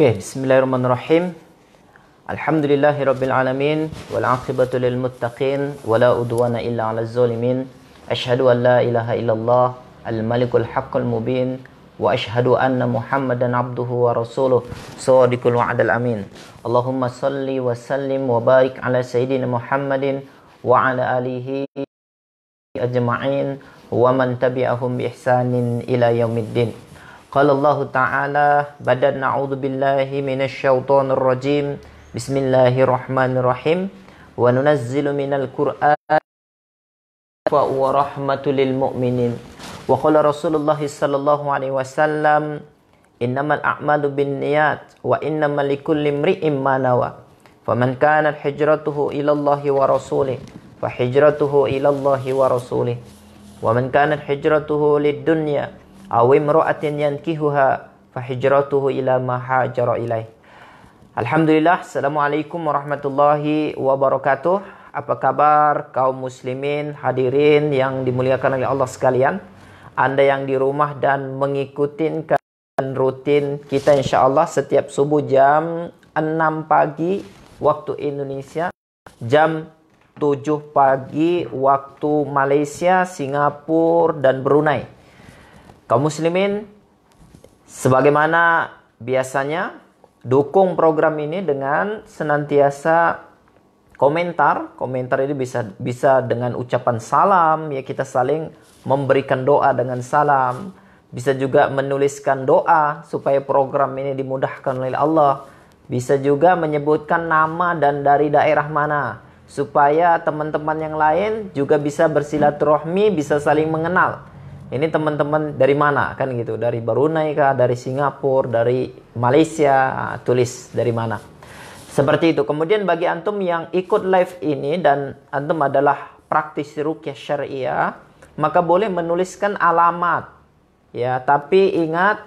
okay, bismillahirrahmanirrahim. Alhamdulillahi rabbil alamin wal aqibatu lil muttaqin wala udwana illa ala zolimin. Ashadu an la ilaha illallah al malikul haqqul mubin wa ashadu anna Muhammadan abduhu wa rasuluh Sawadikul wa'adal amin. Allahumma salli wa sallim wa barik ala sayyidina Muhammadin wa ala alihi ajma'in wa man tabi'ahum bi ihsanin ila yaumiddin. Qala Allah Ta'ala badan na'udzu billahi minasy syaithanir rajim. Bismillahirrahmanirrahim. Wa nunazzilu minal Qur'an wa rahmatul lil mu'minin. Wa qala Rasulullah sallallahu alaihi wasallam innamal a'malu binniyat wa innamal likulli imri'in ma nawa. Faman kanat hijratuhu ila Allah wa rasulih fa hijratuhu ila Allah wa rasulih. Wa man kanat hijratuhu lid dunya awim ra'atin yankihuha fahijratuhu ila ma hajara ilaih. Alhamdulillah, Assalamualaikum warahmatullahi wabarakatuh. Apa kabar kaum muslimin hadirin yang dimuliakan oleh Allah sekalian? Anda yang di rumah dan mengikuti kajian rutin kita insya Allah setiap subuh jam 6 pagi waktu Indonesia, jam 7 pagi waktu Malaysia, Singapura, dan Brunei Kaum muslimin sebagaimana biasanya dukung program ini dengan senantiasa komentar. Komentar ini bisa bisa dengan ucapan salam ya kita saling memberikan doa dengan salam. Bisa juga menuliskan doa supaya program ini dimudahkan oleh Allah. Bisa juga menyebutkan nama dan dari daerah mana supaya teman-teman yang lain juga bisa bersilaturahmi, bisa saling mengenal ini teman-teman dari mana kan gitu dari Brunei kah dari Singapura dari Malaysia ah, tulis dari mana seperti itu kemudian bagi antum yang ikut live ini dan antum adalah praktisi rukyah syariah maka boleh menuliskan alamat ya tapi ingat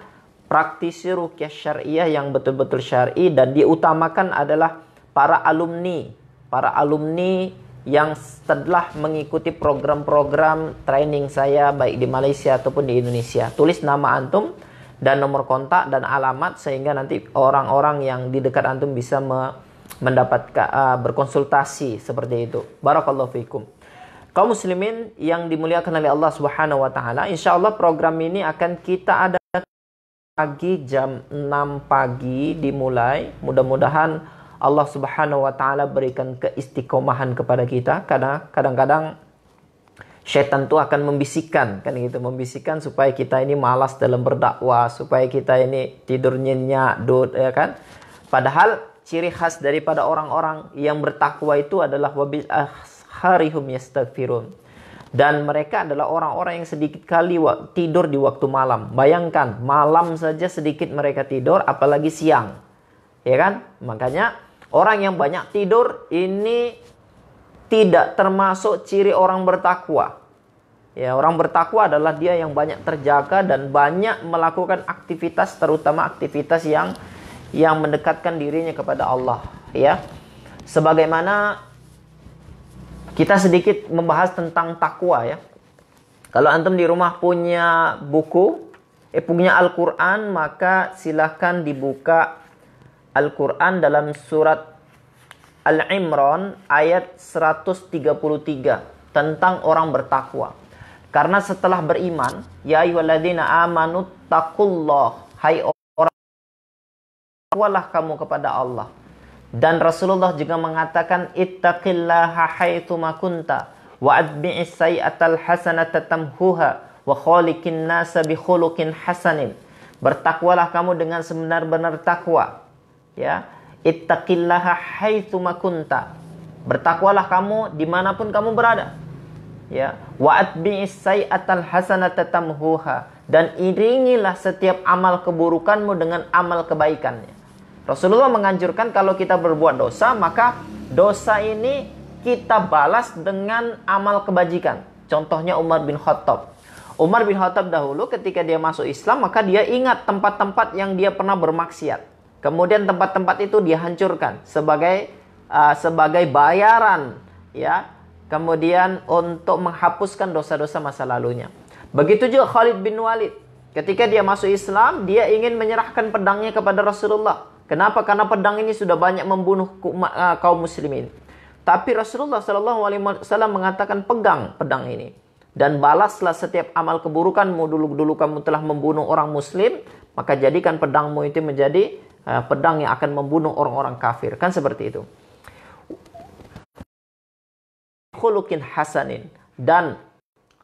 praktisi rukyah syariah yang betul-betul syari dan diutamakan adalah para alumni para alumni yang setelah mengikuti program-program training saya baik di Malaysia ataupun di Indonesia. Tulis nama antum dan nomor kontak dan alamat sehingga nanti orang-orang yang di dekat antum bisa me mendapatkan uh, ah, berkonsultasi seperti itu. Barakallahu fiikum. Kaum muslimin yang dimuliakan oleh Allah Subhanahu wa taala, insyaallah program ini akan kita ada pagi jam 6 pagi dimulai. Mudah-mudahan Allah Subhanahu wa taala berikan keistiqomahan kepada kita karena kadang-kadang setan itu akan membisikkan kan gitu membisikkan supaya kita ini malas dalam berdakwah supaya kita ini tidur nyenyak dud ya kan padahal ciri khas daripada orang-orang yang bertakwa itu adalah wabil harihum yastaghfirun dan mereka adalah orang-orang yang sedikit kali tidur di waktu malam bayangkan malam saja sedikit mereka tidur apalagi siang ya kan makanya Orang yang banyak tidur ini tidak termasuk ciri orang bertakwa. Ya, orang bertakwa adalah dia yang banyak terjaga dan banyak melakukan aktivitas terutama aktivitas yang yang mendekatkan dirinya kepada Allah, ya. Sebagaimana kita sedikit membahas tentang takwa ya. Kalau antum di rumah punya buku, eh punya Al-Qur'an, maka silahkan dibuka Al-Quran dalam surat Al-Imran ayat 133 tentang orang bertakwa. Karena setelah beriman, ya ayuhaladzina amanu takulloh hai orang takwalah kamu kepada Allah. Dan Rasulullah juga mengatakan ittaqillaha haitsuma kunta wa adbi'i sayyi'atal hasanata tamhuha wa khalikin nasa bi khulukin hasanin. Bertakwalah kamu dengan sebenar-benar takwa ya ittaqillaha haitsuma kunta bertakwalah kamu dimanapun kamu berada ya wa atbi'is sayyatal hasanata tamhuha dan iringilah setiap amal keburukanmu dengan amal kebaikannya Rasulullah menganjurkan kalau kita berbuat dosa maka dosa ini kita balas dengan amal kebajikan contohnya Umar bin Khattab Umar bin Khattab dahulu ketika dia masuk Islam maka dia ingat tempat-tempat yang dia pernah bermaksiat Kemudian tempat-tempat itu dihancurkan sebagai uh, sebagai bayaran ya. Kemudian untuk menghapuskan dosa-dosa masa lalunya. Begitu juga Khalid bin Walid. Ketika dia masuk Islam, dia ingin menyerahkan pedangnya kepada Rasulullah. Kenapa? Karena pedang ini sudah banyak membunuh uh, kaum muslimin. Tapi Rasulullah Shallallahu Alaihi Wasallam mengatakan pegang pedang ini dan balaslah setiap amal keburukanmu dulu dulu kamu telah membunuh orang muslim maka jadikan pedangmu itu menjadi Eh, pedang yang akan membunuh orang-orang kafir. Kan seperti itu. Khulukin hasanin. Dan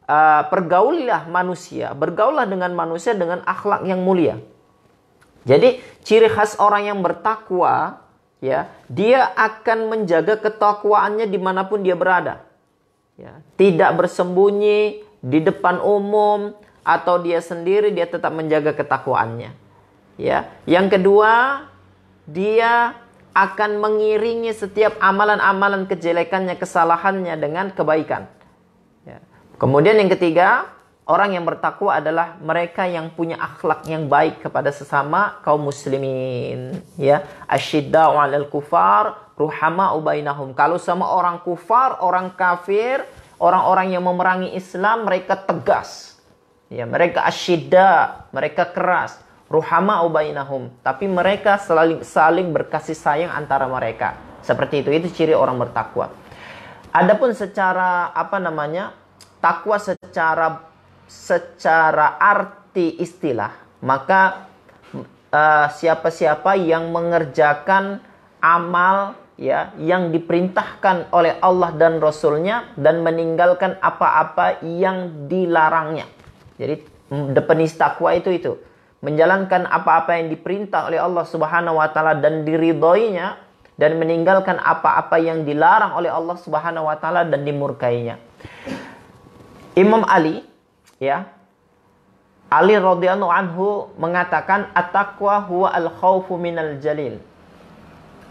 uh, pergaulilah manusia. Bergaulah dengan manusia dengan akhlak yang mulia. Jadi ciri khas orang yang bertakwa ya dia akan menjaga ketakwaannya dimanapun dia berada ya tidak bersembunyi di depan umum atau dia sendiri dia tetap menjaga ketakwaannya ya. Yang kedua, dia akan mengiringi setiap amalan-amalan kejelekannya, kesalahannya dengan kebaikan. Ya. Kemudian yang ketiga, orang yang bertakwa adalah mereka yang punya akhlak yang baik kepada sesama kaum muslimin. Ya, asyidda'u 'alal kufar, ruhama ubaynahum. Kalau sama orang kufar, orang kafir, orang-orang yang memerangi Islam, mereka tegas. Ya, mereka asyidda, mereka keras ruhama ubainahum, tapi mereka saling, saling berkasih sayang antara mereka. Seperti itu, itu ciri orang bertakwa. Adapun secara apa namanya? Takwa secara secara arti istilah, maka eh, siapa-siapa uh, yang mengerjakan amal ya yang diperintahkan oleh Allah dan Rasulnya dan meninggalkan apa-apa yang dilarangnya. Jadi definisi takwa itu itu menjalankan apa-apa yang diperintah oleh Allah Subhanahu wa taala dan diridhoinya dan meninggalkan apa-apa yang dilarang oleh Allah Subhanahu wa taala dan dimurkainya. Imam Ali ya Ali radhiyallahu anhu mengatakan at-taqwa huwa al-khaufu minal jalil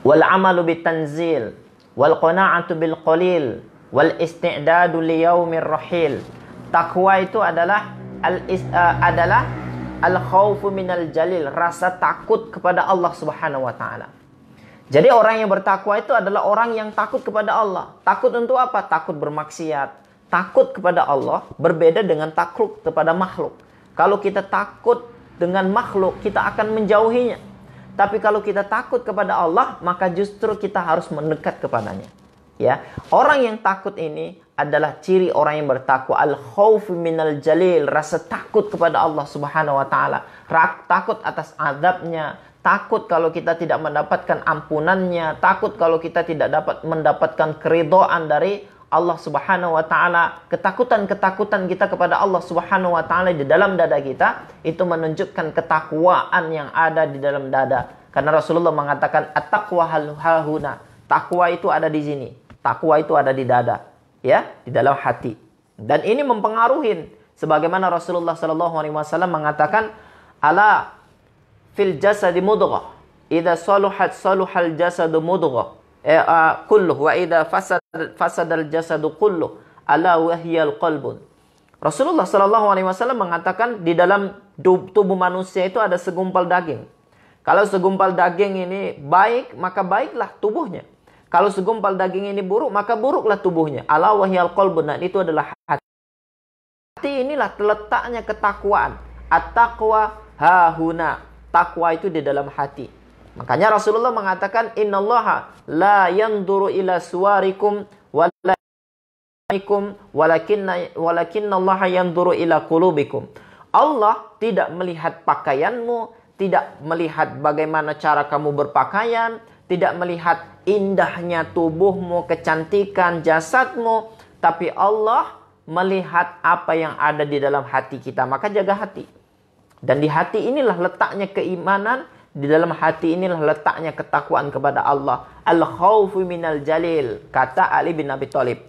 wal amalu bitanzil wal qana'atu bil qalil wal isti'dadu li yaumir rahil. Takwa itu adalah al uh, eh, adalah al khawfu minal jalil, rasa takut kepada Allah Subhanahu wa taala. Jadi orang yang bertakwa itu adalah orang yang takut kepada Allah. Takut untuk apa? Takut bermaksiat. Takut kepada Allah berbeda dengan takut kepada makhluk. Kalau kita takut dengan makhluk, kita akan menjauhinya. Tapi kalau kita takut kepada Allah, maka justru kita harus mendekat kepadanya ya orang yang takut ini adalah ciri orang yang bertakwa al khauf minal jalil rasa takut kepada Allah Subhanahu wa taala takut atas azabnya takut kalau kita tidak mendapatkan ampunannya takut kalau kita tidak dapat mendapatkan keridoan dari Allah Subhanahu wa taala ketakutan-ketakutan kita kepada Allah Subhanahu wa taala di dalam dada kita itu menunjukkan ketakwaan yang ada di dalam dada karena Rasulullah mengatakan at-taqwa hal takwa itu ada di sini Takwa itu ada di dada, ya, di dalam hati. Dan ini mempengaruhi sebagaimana Rasulullah Shallallahu alaihi wasallam mengatakan ala fil jasadi mudghah idza saluhat saluhal jasadu mudghah eh, uh, kullu wa idza fasad fasadal jasadu kullu ala wahyal qalbun Rasulullah Shallallahu alaihi wasallam mengatakan di dalam tubuh manusia itu ada segumpal daging. Kalau segumpal daging ini baik, maka baiklah tubuhnya. Kalau segumpal daging ini buruk, maka buruklah tubuhnya. Allah wahyal qalbun nah, dan itu adalah hati. Hati inilah terletaknya ketakwaan. At-taqwa hahuna. Takwa itu di dalam hati. Makanya Rasulullah mengatakan innallaha la yanduru ila suwarikum wala ikum walakinna walakinnallaha yanduru ila kulubikum. Allah tidak melihat pakaianmu, tidak melihat bagaimana cara kamu berpakaian, tidak melihat indahnya tubuhmu, kecantikan jasadmu, tapi Allah melihat apa yang ada di dalam hati kita. Maka jaga hati. Dan di hati inilah letaknya keimanan, di dalam hati inilah letaknya ketakwaan kepada Allah. Al-khawfu minal jalil, kata Ali bin Abi Thalib.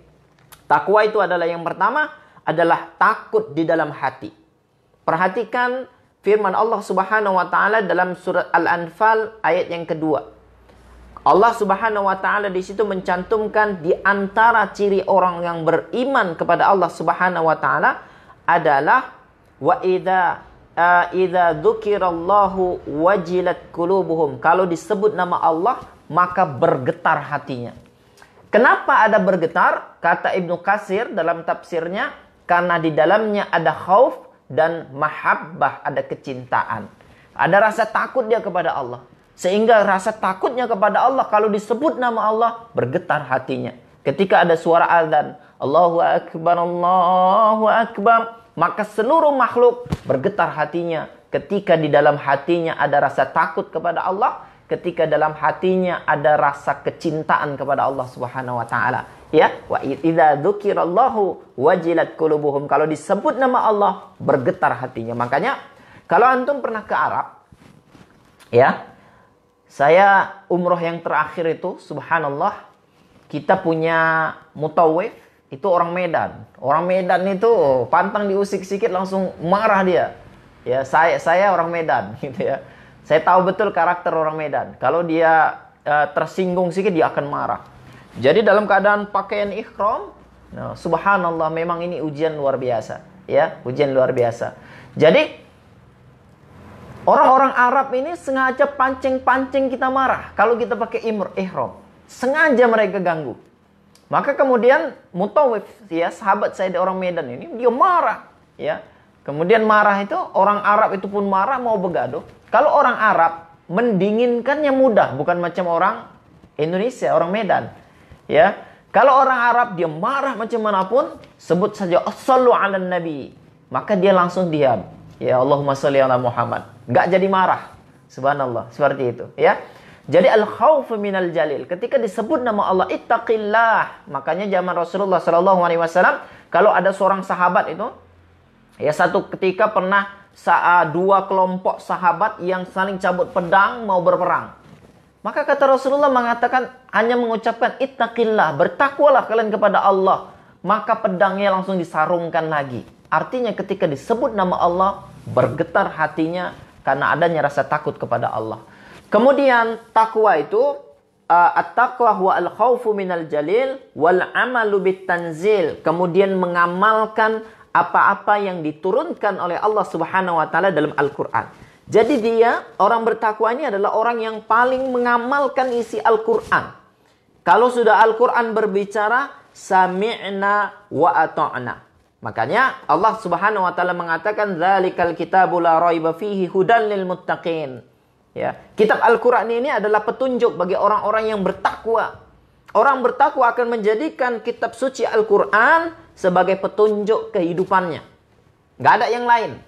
Takwa itu adalah yang pertama adalah takut di dalam hati. Perhatikan firman Allah Subhanahu wa taala dalam surat Al-Anfal ayat yang kedua. Allah Subhanahu wa taala di situ mencantumkan di antara ciri orang yang beriman kepada Allah Subhanahu wa taala adalah wa idza uh, idza dzukirallahu wajilat qulubuhum. Kalau disebut nama Allah maka bergetar hatinya. Kenapa ada bergetar? Kata Ibnu Kasir dalam tafsirnya karena di dalamnya ada khauf dan mahabbah, ada kecintaan. Ada rasa takut dia kepada Allah. Sehingga rasa takutnya kepada Allah kalau disebut nama Allah bergetar hatinya. Ketika ada suara azan, Allahu Akbar, Allahu Akbar, maka seluruh makhluk bergetar hatinya. Ketika di dalam hatinya ada rasa takut kepada Allah, ketika dalam hatinya ada rasa kecintaan kepada Allah Subhanahu wa taala. Ya, wa idza dzukirallahu wajilat qulubuhum. Kalau disebut nama Allah, bergetar hatinya. Makanya kalau antum pernah ke Arab, ya, saya umroh yang terakhir itu, subhanallah, kita punya mutawif, itu orang Medan. Orang Medan itu pantang diusik sikit langsung marah dia. Ya, saya saya orang Medan gitu ya. Saya tahu betul karakter orang Medan. Kalau dia uh, tersinggung sikit dia akan marah. Jadi dalam keadaan pakaian ikhram, nah, subhanallah memang ini ujian luar biasa, ya, ujian luar biasa. Jadi Orang-orang Arab ini sengaja pancing-pancing kita marah kalau kita pakai imr ihram. Sengaja mereka ganggu. Maka kemudian Mutawif ya sahabat saya di orang Medan ini dia marah ya. Kemudian marah itu orang Arab itu pun marah mau begaduh. Kalau orang Arab mendinginkannya mudah, bukan macam orang Indonesia, orang Medan. Ya. Kalau orang Arab dia marah macam manapun, sebut saja sallu ala nabi, maka dia langsung diam. Ya Allahumma sholli ala Muhammad. Gak jadi marah. Subhanallah, seperti itu, ya. Jadi al khawf minal jalil. Ketika disebut nama Allah ittaqillah, makanya zaman Rasulullah s.a.w. alaihi wasallam kalau ada seorang sahabat itu ya satu ketika pernah saat dua kelompok sahabat yang saling cabut pedang mau berperang. Maka kata Rasulullah mengatakan hanya mengucapkan ittaqillah, bertakwalah kalian kepada Allah, maka pedangnya langsung disarungkan lagi. Artinya ketika disebut nama Allah bergetar hatinya karena adanya rasa takut kepada Allah. Kemudian takwa itu uh, at-taqwa huwa al-khaufu minal jalil wal amalu bitanzil. Kemudian mengamalkan apa-apa yang diturunkan oleh Allah Subhanahu wa taala dalam Al-Qur'an. Jadi dia orang bertakwa ini adalah orang yang paling mengamalkan isi Al-Qur'an. Kalau sudah Al-Qur'an berbicara sami'na wa ata'na. Makanya Allah Subhanahu wa taala mengatakan zalikal kitabu la raiba fihi hudan lil muttaqin. Ya, kitab Al-Qur'an ini adalah petunjuk bagi orang-orang yang bertakwa. Orang bertakwa akan menjadikan kitab suci Al-Qur'an sebagai petunjuk kehidupannya. Gak ada yang lain.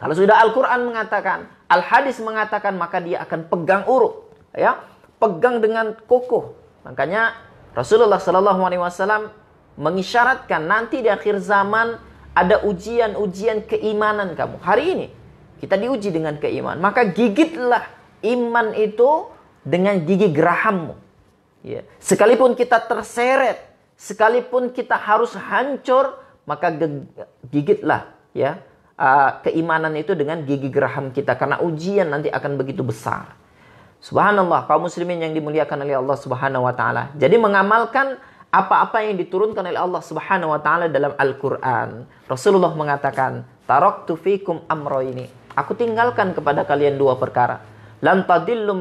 Kalau sudah Al-Qur'an mengatakan, Al-Hadis mengatakan maka dia akan pegang urut, ya. Pegang dengan kokoh. Makanya Rasulullah sallallahu alaihi wasallam mengisyaratkan nanti di akhir zaman ada ujian-ujian keimanan kamu. Hari ini kita diuji dengan keimanan. Maka gigitlah iman itu dengan gigi gerahammu. Ya. Sekalipun kita terseret, sekalipun kita harus hancur, maka gigitlah ya uh, keimanan itu dengan gigi geraham kita karena ujian nanti akan begitu besar. Subhanallah, kaum muslimin yang dimuliakan oleh Allah Subhanahu wa taala. Jadi mengamalkan apa-apa yang diturunkan oleh Allah Subhanahu wa taala dalam Al-Qur'an. Rasulullah mengatakan, "Taraktu fikum amroini." Aku tinggalkan kepada kalian dua perkara. Lan tadillu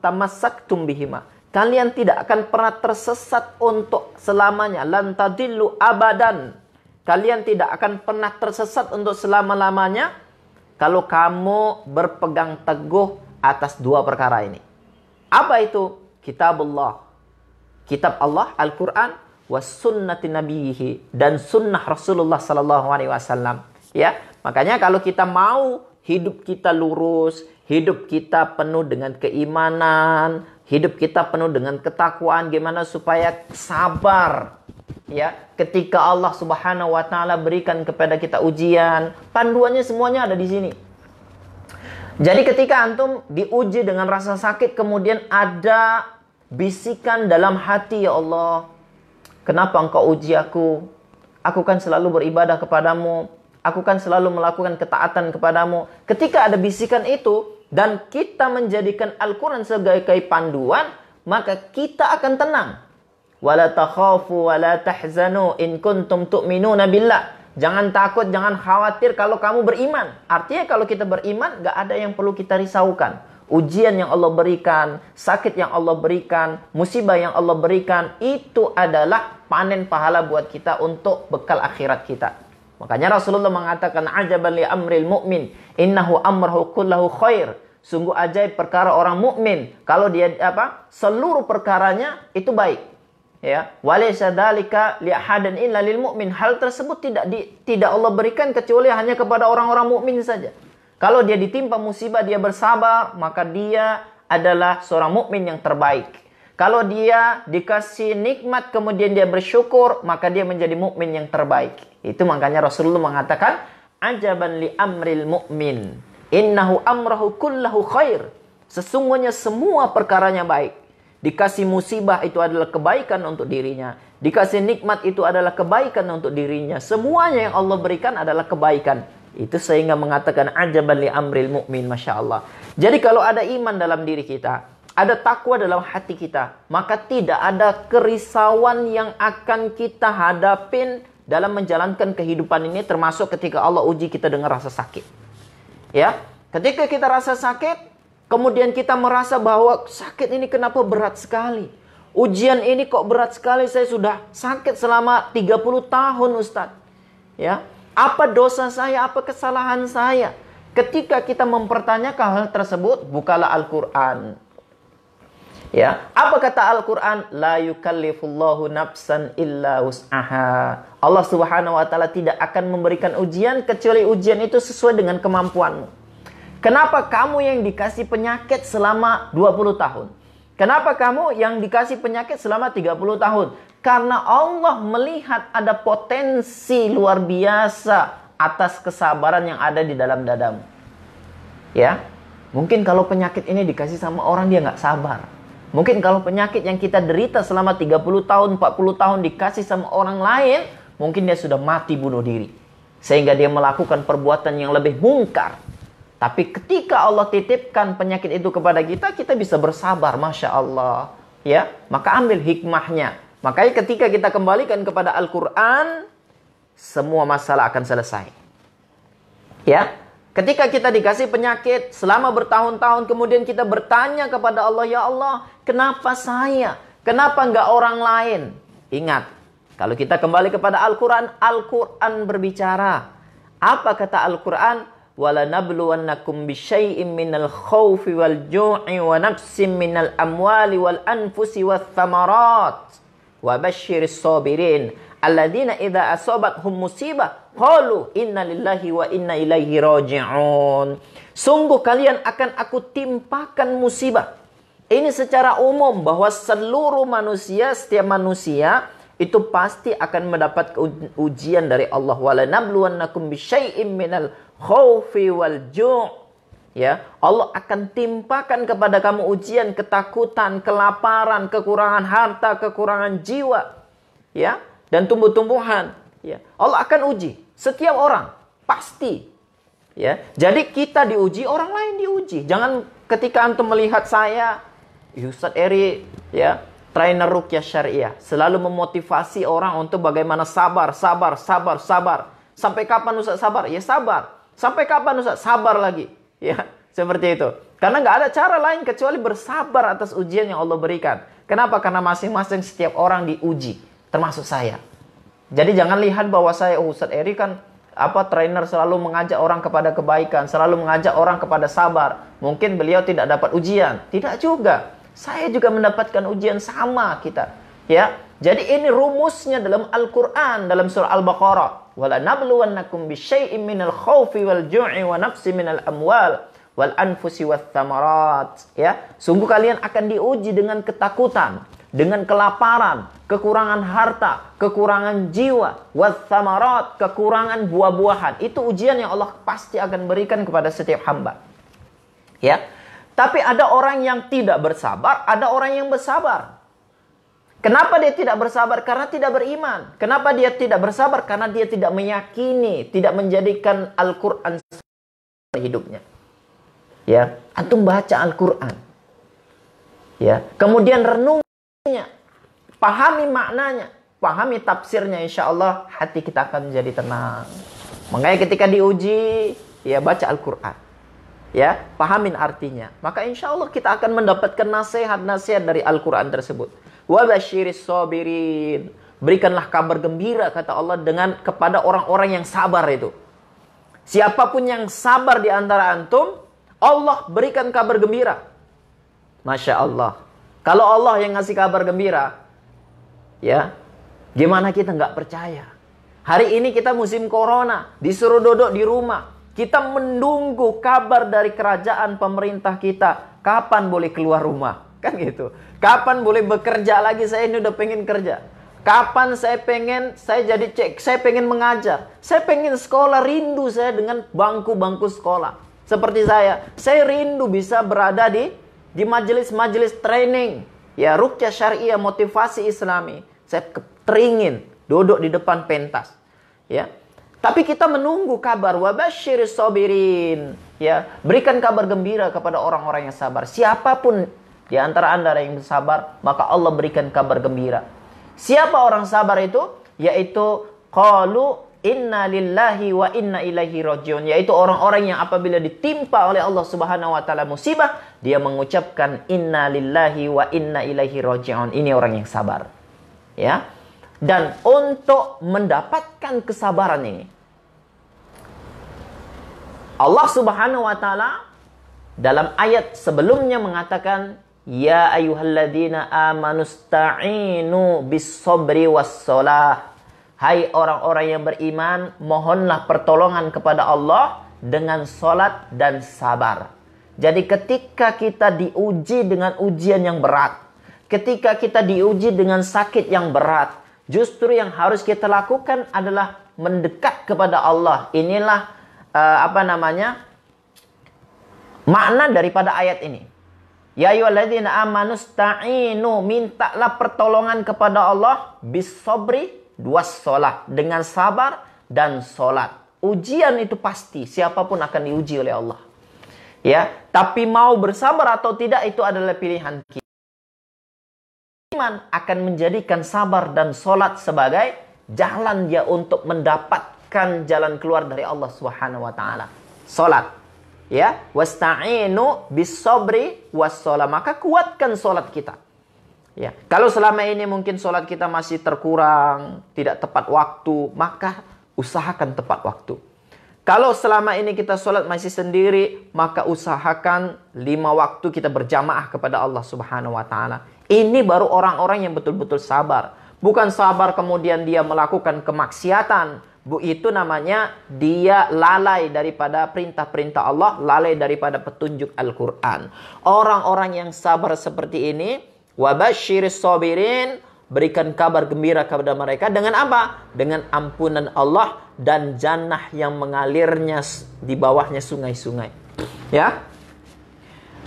tamassaktum bihima. Kalian tidak akan pernah tersesat untuk selamanya. Lan tadillu abadan. Kalian tidak akan pernah tersesat untuk selama-lamanya kalau kamu berpegang teguh atas dua perkara ini. Apa itu? Kitabullah kitab Allah Al-Qur'an was nabihi dan sunnah Rasulullah sallallahu alaihi wasallam ya makanya kalau kita mau hidup kita lurus hidup kita penuh dengan keimanan hidup kita penuh dengan ketakwaan gimana supaya sabar ya ketika Allah Subhanahu wa taala berikan kepada kita ujian panduannya semuanya ada di sini jadi ketika antum diuji dengan rasa sakit kemudian ada Bisikan dalam hati ya Allah. Kenapa engkau uji aku? Aku kan selalu beribadah kepadamu. Aku kan selalu melakukan ketaatan kepadamu. Ketika ada bisikan itu dan kita menjadikan Al-Quran sebagai panduan, maka kita akan tenang. Wala takhafu wala tahzanu in kuntum tu'minuna billah. Jangan takut, jangan khawatir kalau kamu beriman. Artinya kalau kita beriman, gak ada yang perlu kita risaukan ujian yang Allah berikan, sakit yang Allah berikan, musibah yang Allah berikan, itu adalah panen pahala buat kita untuk bekal akhirat kita. Makanya Rasulullah mengatakan ajaban li amril mu'min innahu amrahu kullahu khair. Sungguh ajaib perkara orang mukmin kalau dia apa? Seluruh perkaranya itu baik. Ya, walaysa dzalika li ahadin illa lil mukmin. Hal tersebut tidak di, tidak Allah berikan kecuali hanya kepada orang-orang mukmin saja. Kalau dia ditimpa musibah, dia bersabar, maka dia adalah seorang mukmin yang terbaik. Kalau dia dikasih nikmat kemudian dia bersyukur, maka dia menjadi mukmin yang terbaik. Itu makanya Rasulullah mengatakan, "Ajaban li amril mukmin, innahu amrahu kullahu khair." Sesungguhnya semua perkaranya baik. Dikasih musibah itu adalah kebaikan untuk dirinya. Dikasih nikmat itu adalah kebaikan untuk dirinya. Semuanya yang Allah berikan adalah kebaikan. Itu sehingga mengatakan ajaban li amril mukmin, masya Allah. Jadi kalau ada iman dalam diri kita, ada takwa dalam hati kita, maka tidak ada kerisauan yang akan kita hadapin dalam menjalankan kehidupan ini termasuk ketika Allah uji kita dengan rasa sakit. Ya, ketika kita rasa sakit, kemudian kita merasa bahwa sakit ini kenapa berat sekali? Ujian ini kok berat sekali? Saya sudah sakit selama 30 tahun, Ustadz. Ya, apa dosa saya, apa kesalahan saya? Ketika kita mempertanyakan hal tersebut, bukalah Al-Quran. Ya, apa kata Al-Qur'an? La yukallifullahu nafsan illa usaha Allah Subhanahu wa taala tidak akan memberikan ujian kecuali ujian itu sesuai dengan kemampuanmu. Kenapa kamu yang dikasih penyakit selama 20 tahun? Kenapa kamu yang dikasih penyakit selama 30 tahun? Karena Allah melihat ada potensi luar biasa atas kesabaran yang ada di dalam dadamu. Ya, mungkin kalau penyakit ini dikasih sama orang dia nggak sabar. Mungkin kalau penyakit yang kita derita selama 30 tahun, 40 tahun dikasih sama orang lain, mungkin dia sudah mati bunuh diri. Sehingga dia melakukan perbuatan yang lebih mungkar. Tapi ketika Allah titipkan penyakit itu kepada kita, kita bisa bersabar, Masya Allah. Ya, maka ambil hikmahnya. Makanya ketika kita kembalikan kepada Al-Quran, semua masalah akan selesai. Ya, ketika kita dikasih penyakit selama bertahun-tahun, kemudian kita bertanya kepada Allah, Ya Allah, kenapa saya? Kenapa nggak orang lain? Ingat, kalau kita kembali kepada Al-Quran, Al-Quran berbicara. Apa kata Al-Quran? وَلَنَبْلُوَنَّكُمْ بِشَيْءٍ مِّنَ الْخَوْفِ وَالْجُوعِ وَنَفْسٍ مِّنَ الْأَمْوَالِ وَالْأَنْفُسِ وَالثَّمَرَاتِ Wa basyiris sabirin alladzina idza asabathum musibah qalu inna lillahi wa inna ilaihi raji'un. Sungguh kalian akan aku timpakan musibah. Ini secara umum bahwa seluruh manusia, setiap manusia itu pasti akan mendapat ujian dari Allah. Wa nabluwannakum bisyai'im minal khawfi wal ju' ya Allah akan timpakan kepada kamu ujian ketakutan, kelaparan, kekurangan harta, kekurangan jiwa, ya dan tumbuh-tumbuhan. Ya. Allah akan uji setiap orang pasti. Ya, jadi kita diuji, orang lain diuji. Jangan ketika antum melihat saya, Yusuf Eri, ya trainer rukyah syariah selalu memotivasi orang untuk bagaimana sabar, sabar, sabar, sabar. Sampai kapan Ustaz sabar? Ya sabar. Sampai kapan Ustaz sabar lagi? Ya, seperti itu. Karena nggak ada cara lain kecuali bersabar atas ujian yang Allah berikan. Kenapa? Karena masing-masing setiap orang diuji, termasuk saya. Jadi jangan lihat bahwa saya oh, Ustaz Eri kan apa trainer selalu mengajak orang kepada kebaikan, selalu mengajak orang kepada sabar. Mungkin beliau tidak dapat ujian. Tidak juga. Saya juga mendapatkan ujian sama kita. Ya. Jadi ini rumusnya dalam Al-Qur'an dalam surah Al-Baqarah wala nabluwannakum minal khawfi wal ju'i wa minal amwal wal ya sungguh kalian akan diuji dengan ketakutan dengan kelaparan kekurangan harta kekurangan jiwa wathamarat kekurangan buah-buahan itu ujian yang Allah pasti akan berikan kepada setiap hamba ya tapi ada orang yang tidak bersabar ada orang yang bersabar Kenapa dia tidak bersabar? Karena tidak beriman. Kenapa dia tidak bersabar? Karena dia tidak meyakini, tidak menjadikan Al-Quran hidupnya. Ya, antum baca Al-Quran. Ya, kemudian renungnya, pahami maknanya, pahami tafsirnya, insya Allah hati kita akan menjadi tenang. Makanya ketika diuji, ya baca Al-Quran ya pahamin artinya maka insya Allah kita akan mendapatkan nasihat-nasihat dari Al-Quran tersebut Wabashiris sabirin. Berikanlah kabar gembira kata Allah dengan kepada orang-orang yang sabar itu. Siapapun yang sabar di antara antum, Allah berikan kabar gembira. Masya Allah. Kalau Allah yang ngasih kabar gembira, ya, gimana kita nggak percaya? Hari ini kita musim corona, disuruh duduk di rumah. Kita menunggu kabar dari kerajaan pemerintah kita. Kapan boleh keluar rumah? Kan gitu. Kapan boleh bekerja lagi? Saya ini udah pengen kerja. Kapan saya pengen, saya jadi cek, saya pengen mengajar. Saya pengen sekolah, rindu saya dengan bangku-bangku sekolah. Seperti saya, saya rindu bisa berada di di majelis-majelis training. Ya, rukyah syariah, motivasi islami. Saya teringin duduk di depan pentas. Ya, tapi kita menunggu kabar wabashir sobirin. Ya, berikan kabar gembira kepada orang-orang yang sabar. Siapapun di antara Anda yang bersabar, maka Allah berikan kabar gembira. Siapa orang sabar itu? Yaitu qalu inna lillahi wa inna ilaihi rajiun, yaitu orang-orang yang apabila ditimpa oleh Allah Subhanahu wa taala musibah, dia mengucapkan inna lillahi wa inna ilaihi rajiun. Ini orang yang sabar. Ya. Dan untuk mendapatkan kesabaran ini, Allah Subhanahu wa taala dalam ayat sebelumnya mengatakan Ya ayyuhalladzina amanusta'inu bis sabri was salah. Hai orang-orang yang beriman, mohonlah pertolongan kepada Allah dengan salat dan sabar. Jadi ketika kita diuji dengan ujian yang berat, ketika kita diuji dengan sakit yang berat, justru yang harus kita lakukan adalah mendekat kepada Allah. Inilah uh, apa namanya? makna daripada ayat ini. Ya ayyuhalladzina amanu sta'inu mintalah pertolongan kepada Allah bisobri dua sholat dengan sabar dan sholat. Ujian itu pasti siapapun akan diuji oleh Allah. Ya, tapi mau bersabar atau tidak itu adalah pilihan kita. Iman akan menjadikan sabar dan sholat sebagai jalan dia untuk mendapatkan jalan keluar dari Allah Subhanahu wa taala. Salat ya wasta'inu bisobri wassola maka kuatkan solat kita ya kalau selama ini mungkin solat kita masih terkurang tidak tepat waktu maka usahakan tepat waktu kalau selama ini kita solat masih sendiri maka usahakan lima waktu kita berjamaah kepada Allah subhanahu wa ta'ala ini baru orang-orang yang betul-betul sabar bukan sabar kemudian dia melakukan kemaksiatan Bu itu namanya dia lalai daripada perintah-perintah Allah, lalai daripada petunjuk Al-Qur'an. Orang-orang yang sabar seperti ini, wabasyiris sabirin, berikan kabar gembira kepada mereka dengan apa? Dengan ampunan Allah dan jannah yang mengalirnya di bawahnya sungai-sungai. Ya.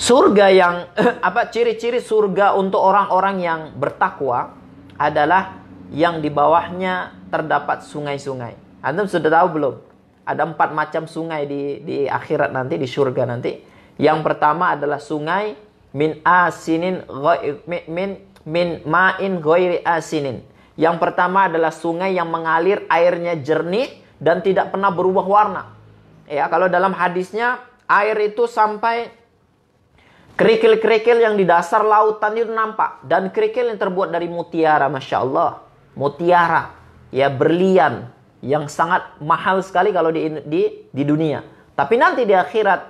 Surga yang apa ciri-ciri surga untuk orang-orang yang bertakwa adalah yang di bawahnya terdapat sungai-sungai. Antum sudah tahu belum? Ada empat macam sungai di di akhirat nanti di surga nanti. Yang pertama adalah sungai min asinin min min ma'in ghairi asinin. Yang pertama adalah sungai yang mengalir airnya jernih dan tidak pernah berubah warna. Ya, kalau dalam hadisnya air itu sampai kerikil-kerikil yang di dasar lautan itu nampak dan kerikil yang terbuat dari mutiara, masya Allah, mutiara, ya berlian, yang sangat mahal sekali kalau di di di dunia. Tapi nanti di akhirat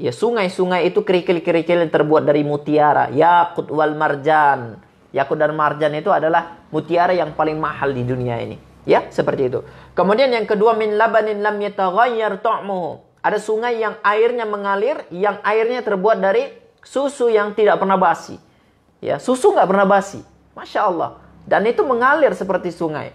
ya sungai-sungai itu kerikil-kerikil yang terbuat dari mutiara, yakut wal marjan. Yakut dan marjan itu adalah mutiara yang paling mahal di dunia ini. Ya, seperti itu. Kemudian yang kedua min labanin lam yataghayyar ta'muhu. Ada sungai yang airnya mengalir, yang airnya terbuat dari susu yang tidak pernah basi. Ya, susu nggak pernah basi. Masya Allah. Dan itu mengalir seperti sungai.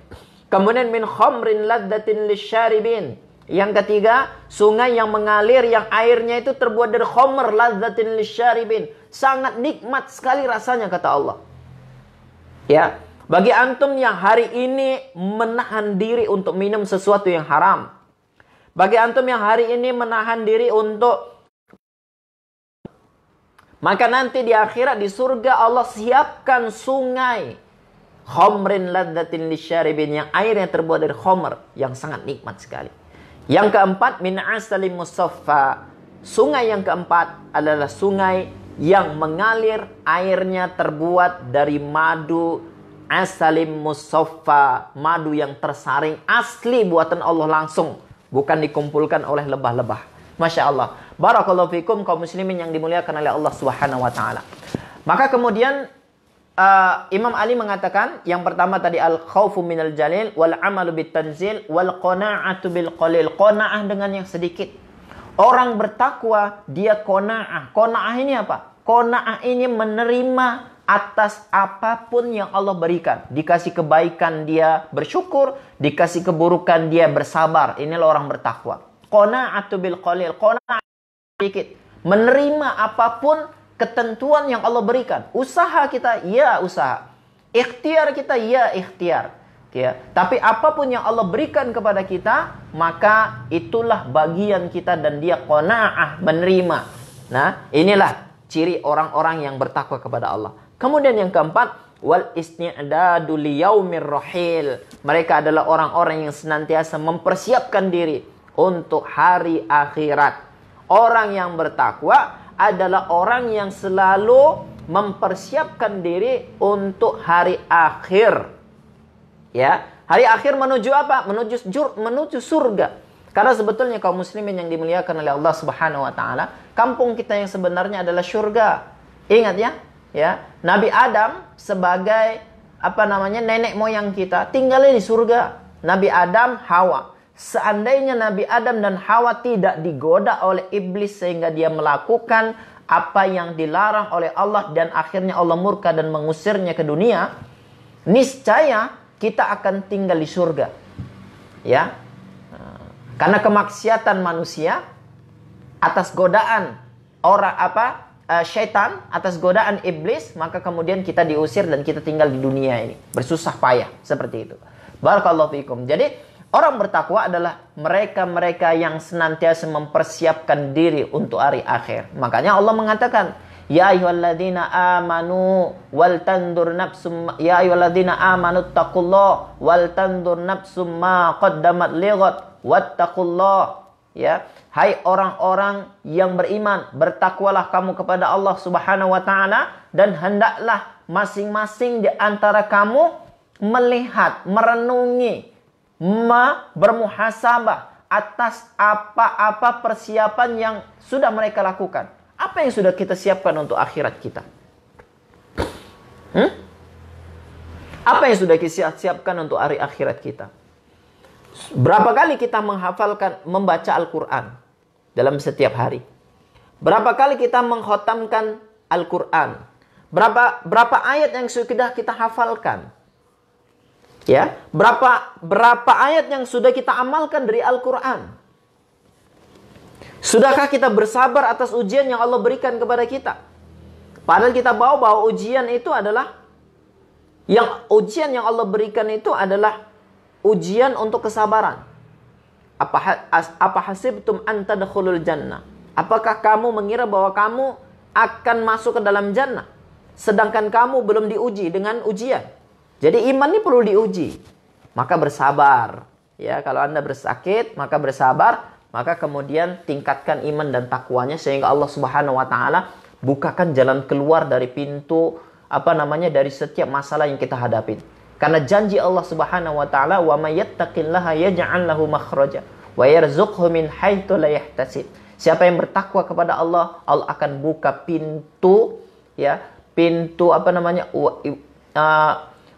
Kemudian min khomrin ladzatin lisyaribin. Yang ketiga, sungai yang mengalir yang airnya itu terbuat dari khomr ladzatin lisyaribin. Sangat nikmat sekali rasanya kata Allah. Ya, bagi antum yang hari ini menahan diri untuk minum sesuatu yang haram. Bagi antum yang hari ini menahan diri untuk maka nanti di akhirat di surga Allah siapkan sungai Khomrin ladzatin lisyaribin yang airnya terbuat dari khomer yang sangat nikmat sekali. Yang keempat min asalim musaffa. Sungai yang keempat adalah sungai yang mengalir airnya terbuat dari madu asalim musaffa, madu yang tersaring asli buatan Allah langsung, bukan dikumpulkan oleh lebah-lebah. Masya Allah. Barakallahu fikum kaum muslimin yang dimuliakan oleh Allah Subhanahu wa taala. Maka kemudian uh, Imam Ali mengatakan yang pertama tadi al min minal jalil wal amalu bit tanzil wal qanaatu bil qalil. Qanaah dengan yang sedikit. Orang bertakwa dia qanaah. Qanaah ini apa? Qanaah ini menerima atas apapun yang Allah berikan. Dikasih kebaikan dia bersyukur, dikasih keburukan dia bersabar. Inilah orang bertakwa. Qanaatu bil qalil. Qanaah sedikit. Menerima apapun ketentuan yang Allah berikan. Usaha kita, ya usaha. Ikhtiar kita, ya ikhtiar. Ya, tapi apapun yang Allah berikan kepada kita, maka itulah bagian kita dan dia kona'ah, menerima. Nah, inilah ciri orang-orang yang bertakwa kepada Allah. Kemudian yang keempat, wal isti'dadu liyaumir rahil. Mereka adalah orang-orang yang senantiasa mempersiapkan diri untuk hari akhirat. Orang yang bertakwa adalah orang yang selalu mempersiapkan diri untuk hari akhir. Ya, hari akhir menuju apa? Menuju jur, menuju surga. Karena sebetulnya kaum muslimin yang dimuliakan oleh Allah Subhanahu wa taala, kampung kita yang sebenarnya adalah surga. Ingat ya, ya. Nabi Adam sebagai apa namanya nenek moyang kita tinggalnya di surga. Nabi Adam, Hawa. Seandainya Nabi Adam dan Hawa tidak digoda oleh iblis sehingga dia melakukan apa yang dilarang oleh Allah dan akhirnya Allah murka dan mengusirnya ke dunia, niscaya kita akan tinggal di surga. Ya. Karena kemaksiatan manusia atas godaan orang apa? Eh, syaitan atas godaan iblis, maka kemudian kita diusir dan kita tinggal di dunia ini, bersusah payah seperti itu. Barakallahu fiikum. Jadi Orang bertakwa adalah mereka-mereka yang senantiasa mempersiapkan diri untuk hari akhir. Makanya Allah mengatakan, Ya ayyuhalladzina amanu wal tandur nafsum ya ayyuhalladzina amanu taqullah wal tandur nafsum ma qaddamat lighat wattaqullah ya hai orang-orang yang beriman bertakwalah kamu kepada Allah Subhanahu wa taala dan hendaklah masing-masing di antara kamu melihat merenungi ma bermuhasabah atas apa-apa persiapan yang sudah mereka lakukan. Apa yang sudah kita siapkan untuk akhirat kita? Hmm? Apa yang sudah kita siapkan untuk hari akhirat kita? Berapa kali kita menghafalkan, membaca Al-Quran dalam setiap hari? Berapa kali kita menghotamkan Al-Quran? Berapa berapa ayat yang sudah kita hafalkan? Ya, berapa berapa ayat yang sudah kita amalkan dari Al-Qur'an? Sudahkah kita bersabar atas ujian yang Allah berikan kepada kita? Padahal kita bawa bahwa ujian itu adalah yang ujian yang Allah berikan itu adalah ujian untuk kesabaran. Apa apa hasibtum antadkhulul jannah? Apakah kamu mengira bahwa kamu akan masuk ke dalam jannah sedangkan kamu belum diuji dengan ujian? Jadi iman ini perlu diuji. Maka bersabar. Ya, kalau Anda bersakit, maka bersabar, maka kemudian tingkatkan iman dan takwanya sehingga Allah Subhanahu wa taala bukakan jalan keluar dari pintu apa namanya dari setiap masalah yang kita hadapin. Karena janji Allah Subhanahu wa taala wa may yattaqillaha yaj'al lahu makhraja wa yarzuqhu min haitsu la yahtasib. Siapa yang bertakwa kepada Allah, Allah akan buka pintu ya, pintu apa namanya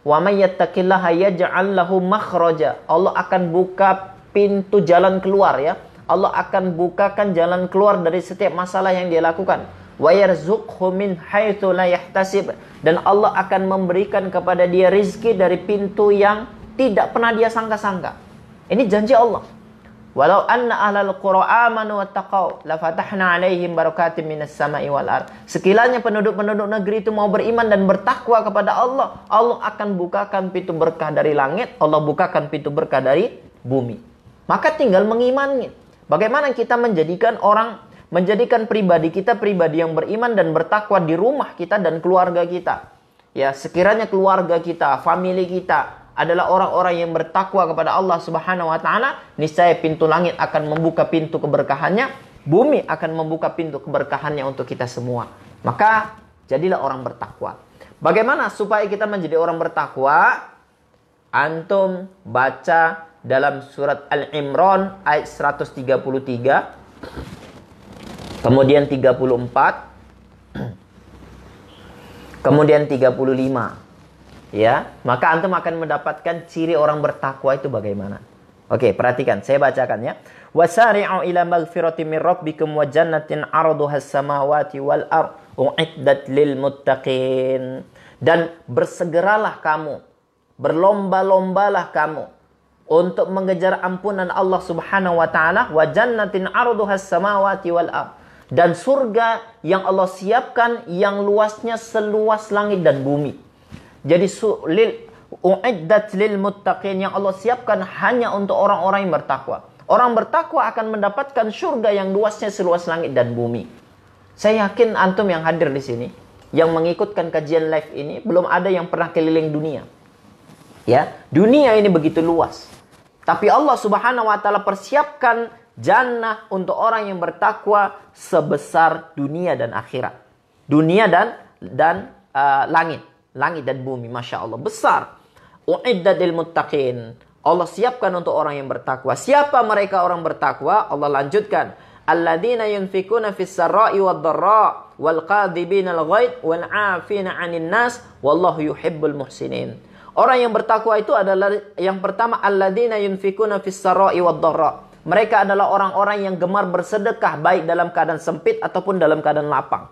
Wa may yattaqillaha yaj'al lahu makhraja. Allah akan buka pintu jalan keluar ya. Allah akan bukakan jalan keluar dari setiap masalah yang dia lakukan. Wa yarzuqhu min haitsu la yahtasib dan Allah akan memberikan kepada dia rizki dari pintu yang tidak pernah dia sangka-sangka. Ini janji Allah. Walau anna ahlal qura amanu taqaw la fatahna alaihim barakatim minas sama'i wal ar. Sekiranya penduduk-penduduk negeri itu mau beriman dan bertakwa kepada Allah, Allah akan bukakan pintu berkah dari langit, Allah bukakan pintu berkah dari bumi. Maka tinggal mengimani. Bagaimana kita menjadikan orang menjadikan pribadi kita pribadi yang beriman dan bertakwa di rumah kita dan keluarga kita. Ya, sekiranya keluarga kita, family kita, adalah orang-orang yang bertakwa kepada Allah Subhanahu wa taala, niscaya pintu langit akan membuka pintu keberkahannya, bumi akan membuka pintu keberkahannya untuk kita semua. Maka jadilah orang bertakwa. Bagaimana supaya kita menjadi orang bertakwa? Antum baca dalam surat Al-Imran ayat 133 kemudian 34 kemudian 35 ya, maka antum akan mendapatkan ciri orang bertakwa itu bagaimana. Oke, perhatikan, saya bacakan ya. Wasari'u ila magfirati min rabbikum wa jannatin 'arduha samawati wal ard u'iddat lil muttaqin. Dan bersegeralah kamu, berlomba-lombalah kamu untuk mengejar ampunan Allah Subhanahu wa taala wa jannatin 'arduha samawati wal ar Dan surga yang Allah siapkan yang luasnya seluas langit dan bumi. Jadi sulil uiddat lil muttaqin yang Allah siapkan hanya untuk orang-orang yang bertakwa. Orang bertakwa akan mendapatkan surga yang luasnya seluas langit dan bumi. Saya yakin antum yang hadir di sini yang mengikutkan kajian live ini belum ada yang pernah keliling dunia. Ya, dunia ini begitu luas. Tapi Allah Subhanahu wa taala persiapkan jannah untuk orang yang bertakwa sebesar dunia dan akhirat. Dunia dan dan uh, langit langit dan bumi. Masya Allah besar. Uiddatil muttaqin. Allah siapkan untuk orang yang bertakwa. Siapa mereka orang bertakwa? Allah lanjutkan. Alladzina yunfikuna fis sarai wad dharra wal qadhibina al ghaid wal 'afina 'anil nas wallahu yuhibbul muhsinin. Orang yang bertakwa itu adalah yang pertama alladzina yunfikuna fis sarai wad dharra. Mereka adalah orang-orang yang gemar bersedekah baik dalam keadaan sempit ataupun dalam keadaan lapang.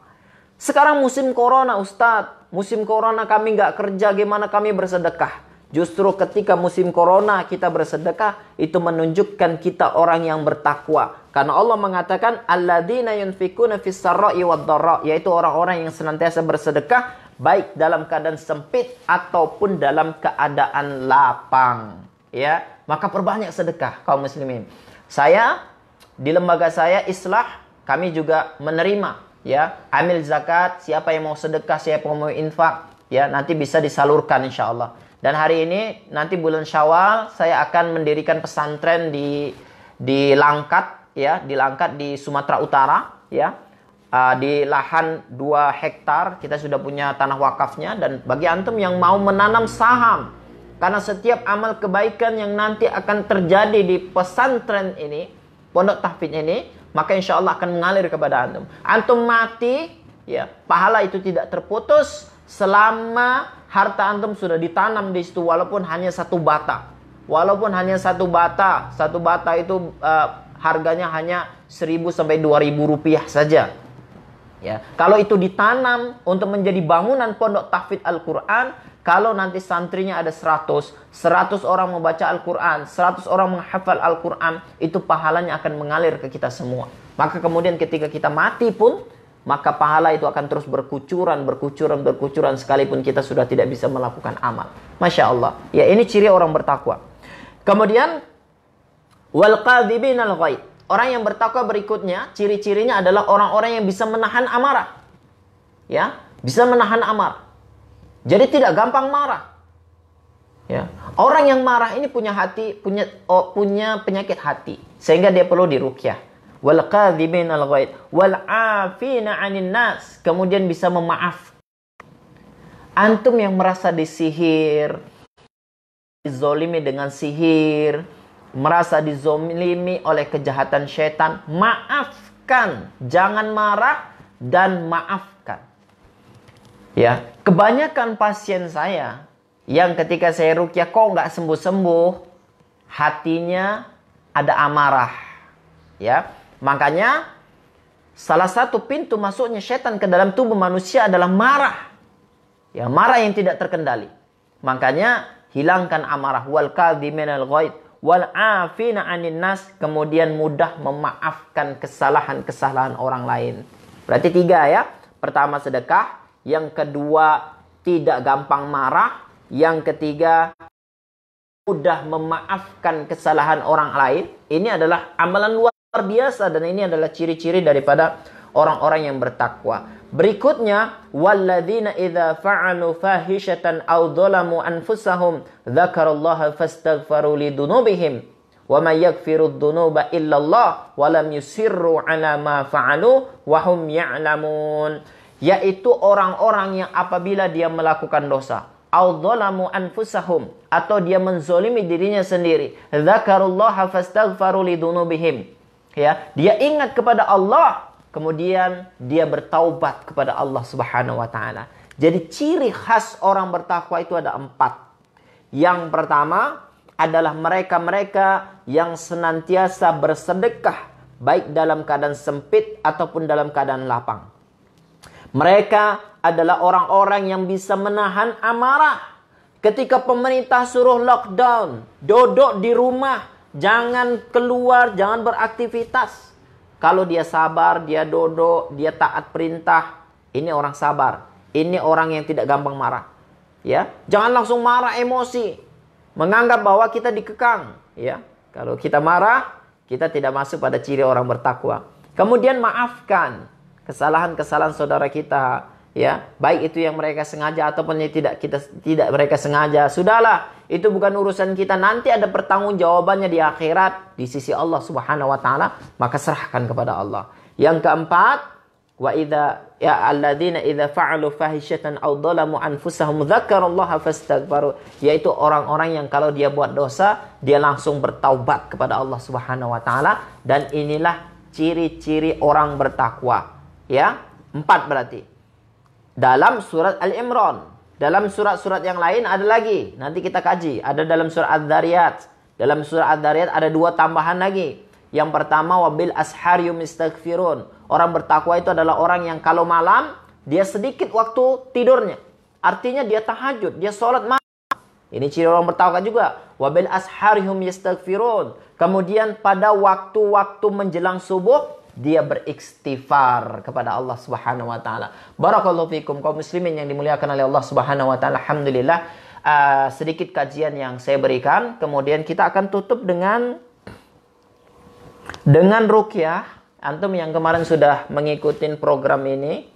Sekarang musim corona Ustadz, musim corona kami nggak kerja gimana kami bersedekah. Justru ketika musim corona kita bersedekah itu menunjukkan kita orang yang bertakwa. Karena Allah mengatakan alladzina yunfikuna fis yaitu orang-orang yang senantiasa bersedekah baik dalam keadaan sempit ataupun dalam keadaan lapang, ya. Maka perbanyak sedekah kaum muslimin. Saya di lembaga saya Islah kami juga menerima ya amil zakat siapa yang mau sedekah siapa yang mau infak ya nanti bisa disalurkan insya Allah dan hari ini nanti bulan Syawal saya akan mendirikan pesantren di di Langkat ya di Langkat di Sumatera Utara ya uh, di lahan 2 hektar kita sudah punya tanah wakafnya dan bagi antum yang mau menanam saham karena setiap amal kebaikan yang nanti akan terjadi di pesantren ini pondok tahfidz ini maka insya Allah akan mengalir kepada antum. Antum mati, ya pahala itu tidak terputus selama harta antum sudah ditanam di situ walaupun hanya satu bata. Walaupun hanya satu bata, satu bata itu uh, harganya hanya seribu sampai dua ribu rupiah saja. Ya, kalau itu ditanam untuk menjadi bangunan pondok tahfidz Al-Qur'an, kalau nanti santrinya ada 100, 100 orang membaca Al-Quran, 100 orang menghafal Al-Quran, itu pahalanya akan mengalir ke kita semua. Maka kemudian ketika kita mati pun, maka pahala itu akan terus berkucuran, berkucuran, berkucuran sekalipun kita sudah tidak bisa melakukan amal. Masya Allah. Ya ini ciri orang bertakwa. Kemudian, wal al Orang yang bertakwa berikutnya, ciri-cirinya adalah orang-orang yang bisa menahan amarah. Ya, bisa menahan amarah. Jadi tidak gampang marah. Ya. Orang yang marah ini punya hati, punya oh, punya penyakit hati, sehingga dia perlu dirukyah. Wal kadhibin al ghaid wal afina 'anil nas. Kemudian bisa memaaf. Antum yang merasa disihir, dizolimi dengan sihir, merasa dizolimi oleh kejahatan setan, maafkan, jangan marah dan maafkan. Ya, kebanyakan pasien saya yang ketika saya rukyah kok nggak sembuh-sembuh, hatinya ada amarah. Ya, makanya salah satu pintu masuknya setan ke dalam tubuh manusia adalah marah. Ya, marah yang tidak terkendali. Makanya hilangkan amarah wal kadhiminal ghaid wal afina anin nas kemudian mudah memaafkan kesalahan-kesalahan orang lain. Berarti tiga ya. Pertama sedekah, yang kedua tidak gampang marah, yang ketiga mudah memaafkan kesalahan orang lain. Ini adalah amalan luar biasa dan ini adalah ciri-ciri daripada orang-orang yang bertakwa. Berikutnya, walladzina idza fa'alu fahishatan aw dhalamu anfusahum dzakarallaha fastaghfaru lidunubihim wa may yaghfiru dhunuba illallah wa lam yusirru ala ma fa'alu wa hum ya'lamun yaitu orang-orang yang apabila dia melakukan dosa anfusahum atau dia menzolimi dirinya sendiri fastaghfaru lidunubihim ya dia ingat kepada Allah kemudian dia bertaubat kepada Allah Subhanahu wa taala jadi ciri khas orang bertakwa itu ada empat yang pertama adalah mereka-mereka yang senantiasa bersedekah baik dalam keadaan sempit ataupun dalam keadaan lapang mereka adalah orang-orang yang bisa menahan amarah. Ketika pemerintah suruh lockdown, dodok di rumah, jangan keluar, jangan beraktivitas. Kalau dia sabar, dia dodok, dia taat perintah, ini orang sabar. Ini orang yang tidak gampang marah. Ya, jangan langsung marah emosi, menganggap bahwa kita dikekang, ya. Kalau kita marah, kita tidak masuk pada ciri orang bertakwa. Kemudian maafkan, kesalahan-kesalahan saudara kita ya baik itu yang mereka sengaja ataupun yang tidak kita tidak mereka sengaja sudahlah itu bukan urusan kita nanti ada pertanggungjawabannya di akhirat di sisi Allah Subhanahu wa taala maka serahkan kepada Allah yang keempat wa idza ya alladzina idza fa'alu fahisyatan aw dhalamu anfusahum dzakarallaha fastaghfaru yaitu orang-orang yang kalau dia buat dosa dia langsung bertaubat kepada Allah Subhanahu wa taala dan inilah ciri-ciri orang bertakwa Ya, empat berarti. Dalam surat Al-Imran. Dalam surat-surat yang lain ada lagi. Nanti kita kaji. Ada dalam surat Ad-Dariyat. Dalam surat Ad-Dariyat ada dua tambahan lagi. Yang pertama, wabil ashar yumistaghfirun. Orang bertakwa itu adalah orang yang kalau malam, dia sedikit waktu tidurnya. Artinya dia tahajud, dia sholat malam. Ini ciri orang bertakwa juga. Wabil asharihum yastaghfirun. Kemudian pada waktu-waktu menjelang subuh dia beristighfar kepada Allah Subhanahu wa taala. Barakallahu fikum kaum muslimin yang dimuliakan oleh Allah Subhanahu wa taala. Alhamdulillah uh, sedikit kajian yang saya berikan, kemudian kita akan tutup dengan dengan rukyah. Antum yang kemarin sudah mengikuti program ini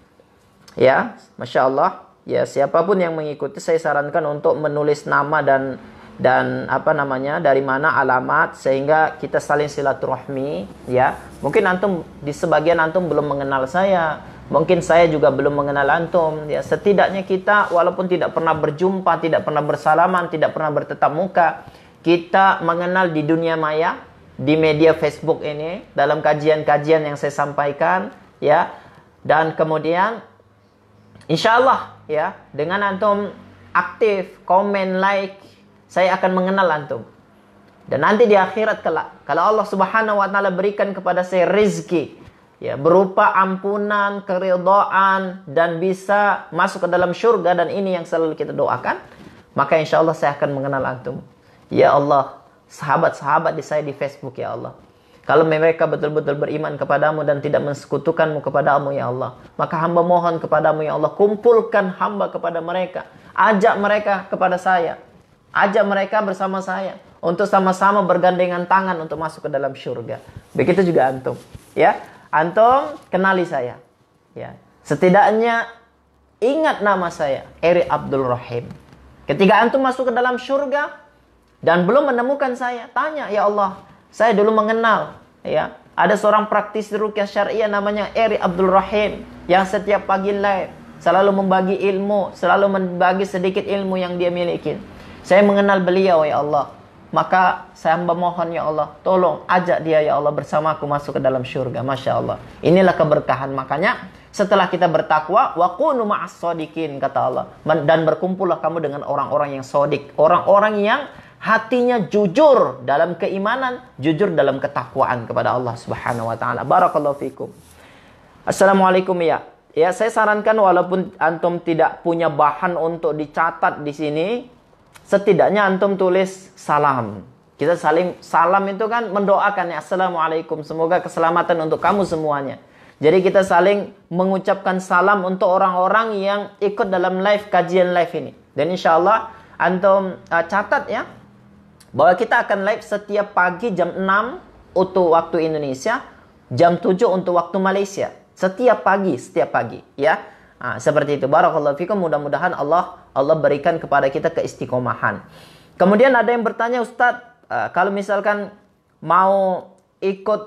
ya, Masya Allah. Ya, siapapun yang mengikuti saya sarankan untuk menulis nama dan dan apa namanya dari mana alamat sehingga kita saling silaturahmi ya mungkin antum di sebagian antum belum mengenal saya mungkin saya juga belum mengenal antum ya setidaknya kita walaupun tidak pernah berjumpa tidak pernah bersalaman tidak pernah bertetap muka kita mengenal di dunia maya di media Facebook ini dalam kajian-kajian yang saya sampaikan ya dan kemudian insyaallah ya dengan antum aktif komen like saya akan mengenal antum. Dan nanti di akhirat kelak, kalau Allah Subhanahu wa taala berikan kepada saya rezeki ya berupa ampunan, keridhaan dan bisa masuk ke dalam surga dan ini yang selalu kita doakan, maka insya Allah saya akan mengenal antum. Ya Allah, sahabat-sahabat di saya di Facebook ya Allah. Kalau mereka betul-betul beriman kepadamu dan tidak mensekutukanmu kepadamu ya Allah. Maka hamba mohon kepadamu ya Allah. Kumpulkan hamba kepada mereka. Ajak mereka kepada saya. Ajak mereka bersama saya untuk sama-sama bergandengan tangan untuk masuk ke dalam surga. Begitu juga antum, ya. Antum kenali saya. Ya. Setidaknya ingat nama saya, Eri Abdul Rahim. Ketika antum masuk ke dalam surga dan belum menemukan saya, tanya, "Ya Allah, saya dulu mengenal ya, ada seorang praktisi rukyah syariah namanya Eri Abdul Rahim yang setiap pagi live selalu membagi ilmu, selalu membagi sedikit ilmu yang dia miliki. Saya mengenal beliau ya Allah. Maka saya hamba ya Allah, tolong ajak dia ya Allah bersamaku masuk ke dalam syurga. Masya Allah. Inilah keberkahan. Makanya setelah kita bertakwa, wakunu ma'as sodikin, kata Allah. Dan berkumpullah kamu dengan orang-orang yang sodik. Orang-orang yang hatinya jujur dalam keimanan, jujur dalam ketakwaan kepada Allah Subhanahu wa taala. Barakallahu fikum. Assalamualaikum ya. Ya, saya sarankan walaupun antum tidak punya bahan untuk dicatat di sini, setidaknya antum tulis salam. Kita saling salam itu kan mendoakan ya assalamualaikum semoga keselamatan untuk kamu semuanya. Jadi kita saling mengucapkan salam untuk orang-orang yang ikut dalam live kajian live ini. Dan insya Allah antum uh, catat ya bahwa kita akan live setiap pagi jam 6 untuk waktu Indonesia, jam 7 untuk waktu Malaysia. Setiap pagi, setiap pagi ya. Nah, seperti itu. Barakallahu fikum. Mudah-mudahan Allah Allah berikan kepada kita keistiqomahan. Kemudian ada yang bertanya, Ustadz, eh, kalau misalkan mau ikut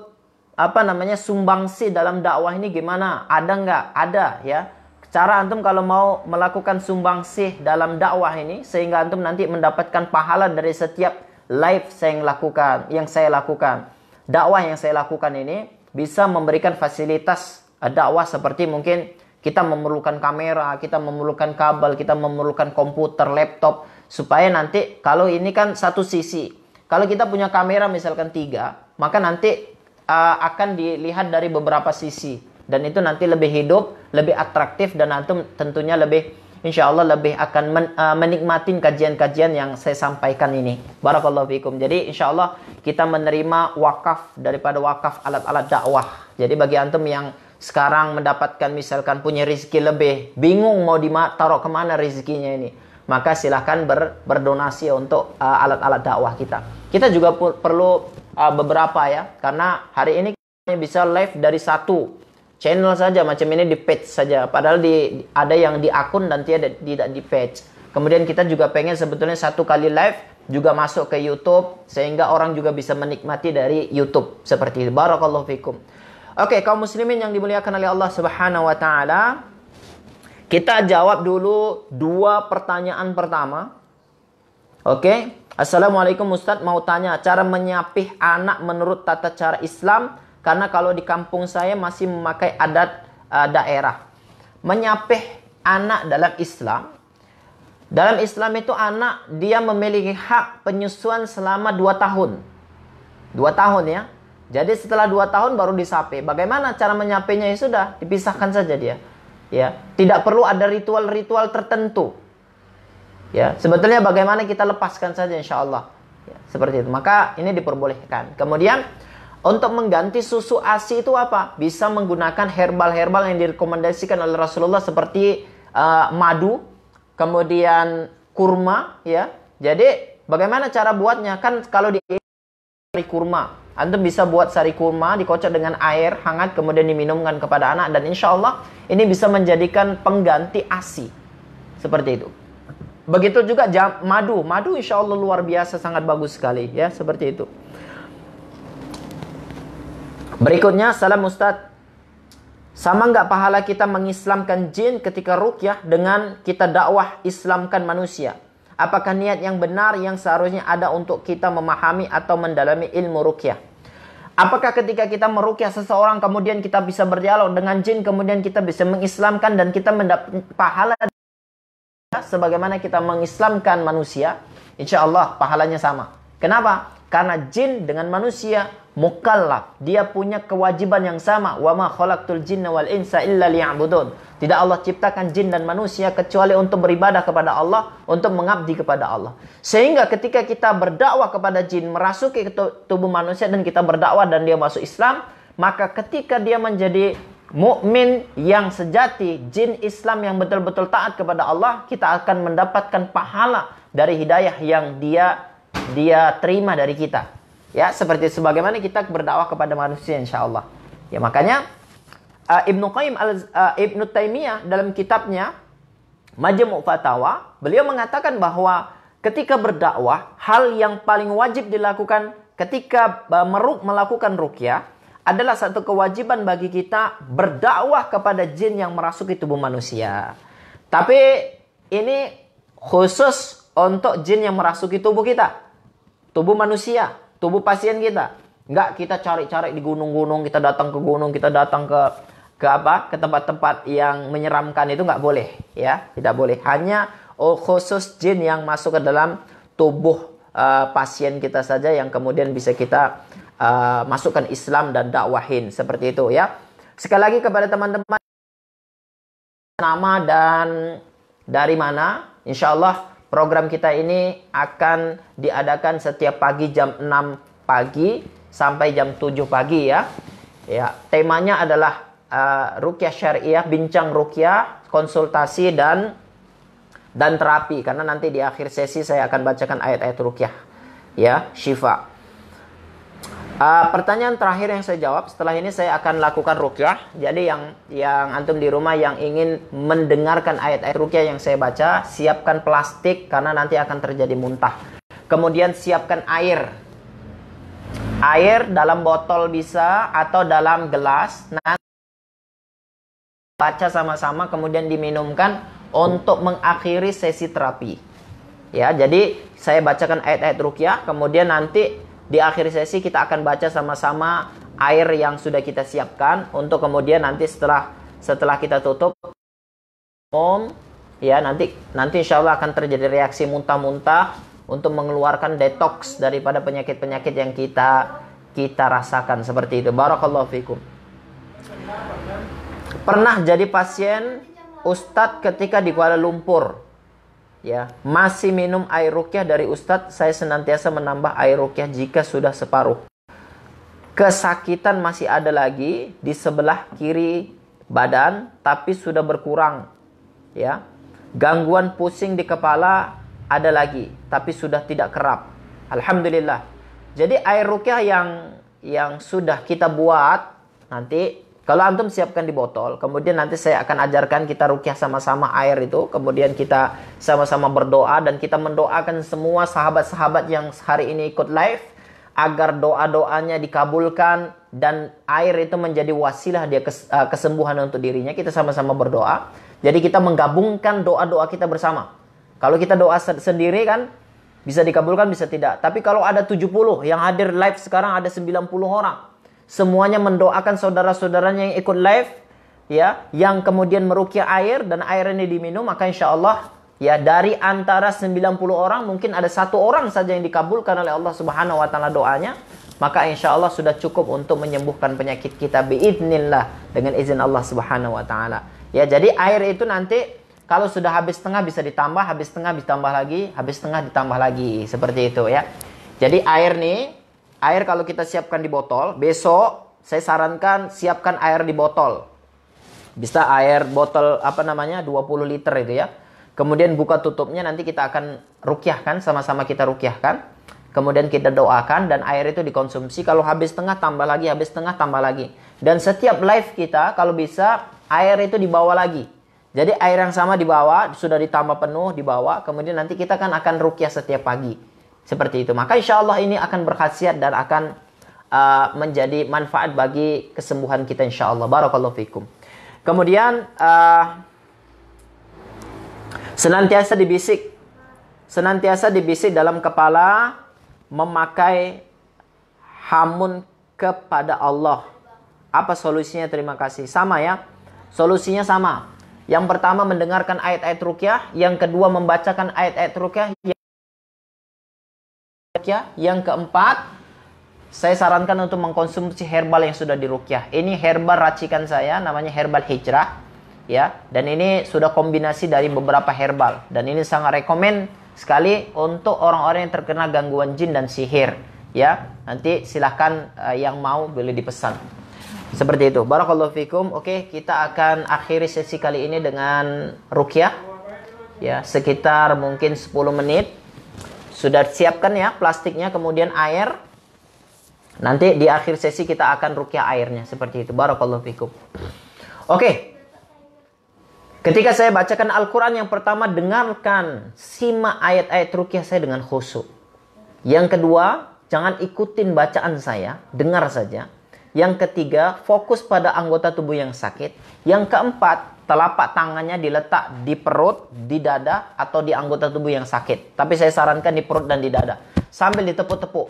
apa namanya sumbangsi dalam dakwah ini gimana? Ada nggak? Ada ya. Cara antum kalau mau melakukan sumbangsi dalam dakwah ini sehingga antum nanti mendapatkan pahala dari setiap live saya yang lakukan, yang saya lakukan. Dakwah yang saya lakukan ini bisa memberikan fasilitas eh, dakwah seperti mungkin kita memerlukan kamera, kita memerlukan kabel, kita memerlukan komputer, laptop, supaya nanti kalau ini kan satu sisi. Kalau kita punya kamera misalkan tiga, maka nanti uh, akan dilihat dari beberapa sisi. Dan itu nanti lebih hidup, lebih atraktif, dan antum tentunya lebih insya Allah lebih akan men, uh, eh, menikmati kajian-kajian yang saya sampaikan ini. Barakallahu fikum. Jadi insya Allah kita menerima wakaf daripada wakaf alat-alat dakwah. Jadi bagi antum yang sekarang mendapatkan misalkan punya rizki lebih, bingung mau taruh kemana rizkinya ini, maka silahkan ber, berdonasi untuk uh, alat-alat uh, dakwah kita. Kita juga perlu uh, beberapa ya, karena hari ini kita bisa live dari satu channel saja, macam ini di page saja. Padahal di, ada yang di akun dan di, tidak di page. Kemudian kita juga pengen sebetulnya satu kali live juga masuk ke YouTube sehingga orang juga bisa menikmati dari YouTube seperti itu. Barakallahu fikum. Oke, okay, kaum muslimin yang dimuliakan oleh Allah Subhanahu wa taala, kita jawab dulu dua pertanyaan pertama. Oke. Okay? Assalamualaikum Ustadz mau tanya cara menyapih anak menurut tata cara Islam karena kalau di kampung saya masih memakai adat uh, daerah. Menyapih anak dalam Islam dalam Islam itu anak dia memiliki hak penyusuan selama 2 tahun. 2 tahun ya. Jadi setelah dua tahun baru disape. Bagaimana cara menyapenya ya sudah dipisahkan saja dia. Ya, tidak perlu ada ritual-ritual tertentu. Ya, sebetulnya bagaimana kita lepaskan saja insya Allah. Ya, seperti itu. Maka ini diperbolehkan. Kemudian untuk mengganti susu ASI itu apa? Bisa menggunakan herbal-herbal yang direkomendasikan oleh Rasulullah seperti uh, madu, kemudian kurma, ya. Jadi bagaimana cara buatnya? Kan kalau di kurma, anda bisa buat sari kurma, dikocok dengan air hangat, kemudian diminumkan kepada anak. Dan insya Allah ini bisa menjadikan pengganti ASI. Seperti itu. Begitu juga jam, madu. Madu insya Allah luar biasa, sangat bagus sekali. Ya, seperti itu. Berikutnya, salam Ustadz. Sama nggak pahala kita mengislamkan jin ketika rukyah dengan kita dakwah islamkan manusia? Apakah niat yang benar yang seharusnya ada untuk kita memahami atau mendalami ilmu rukyah? Apakah ketika kita merukyah seseorang kemudian kita bisa berdialog dengan jin kemudian kita bisa mengislamkan dan kita mendapat pahala sebagaimana kita mengislamkan manusia? Insya Allah pahalanya sama. Kenapa? Karena jin dengan manusia mukallaf. Dia punya kewajiban yang sama. Wa ma khalaqtul jinna wal insa illa liya'budun. Tidak Allah ciptakan jin dan manusia kecuali untuk beribadah kepada Allah, untuk mengabdi kepada Allah. Sehingga ketika kita berdakwah kepada jin, merasuki tubuh manusia dan kita berdakwah dan dia masuk Islam, maka ketika dia menjadi mukmin yang sejati, jin Islam yang betul-betul taat kepada Allah, kita akan mendapatkan pahala dari hidayah yang dia dia terima dari kita. Ya, seperti sebagaimana kita berdakwah kepada manusia insya Allah. Ya, makanya uh, Ibnu Qayyim al, uh, Ibnu Taimiyah dalam kitabnya Majmu' Fatawa, beliau mengatakan bahwa ketika berdakwah, hal yang paling wajib dilakukan ketika uh, ah, meruk melakukan rukyah adalah satu kewajiban bagi kita berdakwah kepada jin yang merasuki tubuh manusia. Tapi ini khusus untuk jin yang merasuki tubuh kita. Tubuh manusia, tubuh pasien kita. Enggak kita cari-cari di gunung-gunung, kita datang ke gunung, kita datang ke ke apa ke tempat-tempat yang menyeramkan itu nggak boleh ya tidak boleh hanya oh, khusus jin yang masuk ke dalam tubuh uh, pasien kita saja yang kemudian bisa kita uh, masukkan Islam dan dakwahin seperti itu ya sekali lagi kepada teman-teman nama dan dari mana insya Allah program kita ini akan diadakan setiap pagi jam 6 pagi sampai jam 7 pagi ya ya temanya adalah uh, eh, rukyah syariah, bincang rukyah, konsultasi dan dan terapi karena nanti di akhir sesi saya akan bacakan ayat-ayat rukyah ya, syifa. Uh, pertanyaan terakhir yang saya jawab setelah ini saya akan lakukan rukyah. Jadi yang yang antum di rumah yang ingin mendengarkan ayat-ayat rukyah yang saya baca, siapkan plastik karena nanti akan terjadi muntah. Kemudian siapkan air. Air dalam botol bisa atau dalam gelas. Nah, baca sama-sama kemudian diminumkan untuk mengakhiri sesi terapi. Ya, jadi saya bacakan ayat-ayat rukyah, kemudian nanti di akhir sesi kita akan baca sama-sama air yang sudah kita siapkan untuk kemudian nanti setelah setelah kita tutup om ya nanti nanti insya Allah akan terjadi reaksi muntah-muntah untuk mengeluarkan detox daripada penyakit-penyakit yang kita kita rasakan seperti itu. Barakallahu fikum. Pernah jadi pasien Ustadz ketika di Kuala Lumpur. Ya, masih minum air rukyah dari Ustadz, saya senantiasa menambah air rukyah jika sudah separuh. Kesakitan masih ada lagi di sebelah kiri badan, tapi sudah berkurang. Ya, gangguan pusing di kepala ada lagi, tapi sudah tidak kerap. Alhamdulillah. Jadi air rukyah yang yang sudah kita buat nanti kalau antum siapkan di botol, kemudian nanti saya akan ajarkan kita rukyah sama-sama air itu, kemudian kita sama-sama berdoa dan kita mendoakan semua sahabat-sahabat yang hari ini ikut live agar doa-doanya dikabulkan dan air itu menjadi wasilah dia eh, kesembuhan untuk dirinya. Kita sama-sama berdoa. Jadi kita menggabungkan doa-doa kita bersama. Kalau kita doa sendiri kan bisa dikabulkan bisa tidak. Tapi kalau ada 70 yang hadir live sekarang ada 90 orang semuanya mendoakan saudara-saudaranya yang ikut live ya yang kemudian merukia air dan air ini diminum maka insya Allah ya dari antara 90 orang mungkin ada satu orang saja yang dikabulkan oleh Allah Subhanahu wa taala doanya maka insya Allah sudah cukup untuk menyembuhkan penyakit kita biidnillah dengan izin Allah Subhanahu wa taala. Ya, jadi air itu nanti kalau sudah habis setengah bisa ditambah, habis setengah ditambah lagi, habis setengah ditambah lagi, seperti itu ya. Jadi air nih air kalau kita siapkan di botol, besok saya sarankan siapkan air di botol. Bisa air botol apa namanya 20 liter itu ya. Kemudian buka tutupnya nanti kita akan rukyahkan sama-sama kita rukyahkan. Kemudian kita doakan dan air itu dikonsumsi. Kalau habis tengah tambah lagi, habis tengah tambah lagi. Dan setiap live kita kalau bisa air itu dibawa lagi. Jadi air yang sama dibawa, sudah ditambah penuh dibawa. Kemudian nanti kita kan akan rukyah setiap pagi. Seperti itu. Maka insya Allah ini akan berkhasiat dan akan uh, menjadi manfaat bagi kesembuhan kita insya Allah. Barakallahu fikum. Kemudian uh, senantiasa dibisik. Senantiasa dibisik dalam kepala memakai hamun kepada Allah. Apa solusinya? Terima kasih. Sama ya. Solusinya sama. Yang pertama mendengarkan ayat-ayat rukyah, yang kedua membacakan ayat-ayat rukyah, dirukyah. Yang keempat, saya sarankan untuk mengkonsumsi herbal yang sudah dirukyah. Ini herbal racikan saya, namanya herbal hijrah, ya. Dan ini sudah kombinasi dari beberapa herbal. Dan ini sangat rekomend sekali untuk orang-orang yang terkena gangguan jin dan sihir, ya. Nanti silahkan uh, yang mau boleh dipesan. Seperti itu. Barakallahu fikum. Oke, kita akan akhiri sesi kali ini dengan rukyah. Ya, sekitar mungkin 10 menit sudah siapkan ya plastiknya, kemudian air. Nanti di akhir sesi kita akan rukyah airnya seperti itu. Barakallahu fikum. Oke. Ketika saya bacakan Al-Quran yang pertama dengarkan simak ayat-ayat rukyah saya dengan khusyuk. Yang kedua, jangan ikutin bacaan saya, dengar saja. Yang ketiga, fokus pada anggota tubuh yang sakit. Yang keempat, telapak tangannya diletak di perut, di dada, atau di anggota tubuh yang sakit. Tapi saya sarankan di perut dan di dada. Sambil ditepuk-tepuk.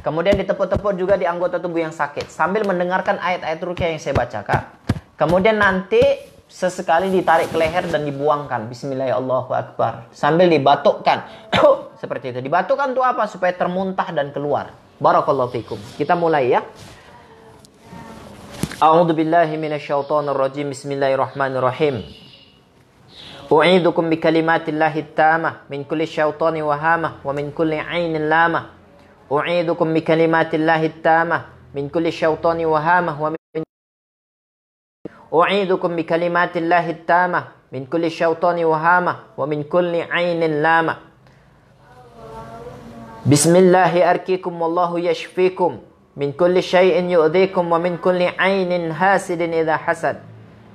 Kemudian ditepuk-tepuk juga di anggota tubuh yang sakit. Sambil mendengarkan ayat-ayat rukyah yang saya bacakan. Kemudian nanti sesekali ditarik ke leher dan dibuangkan. Bismillahirrahmanirrahim. Sambil dibatukkan. Seperti itu. Dibatukkan untuk apa? Supaya termuntah dan keluar. Barakallahu fikum. Kita mulai ya. أعوذ بالله من الشيطان الرجيم بسم الله الرحمن الرحيم أعيدكم بكلمات الله التامة من كل شيطان وهامة ومن كل عين لامة أعيدكم بكلمات الله التامة من كل شيطان وهامة ومن أعيدكم بكلمات الله التامة من كل شيطان وهامة ومن كل عين لامة بسم الله أركيكم والله يشفيكم من كل شيء يؤذيكم ومن كل عين حاسد إذا حسد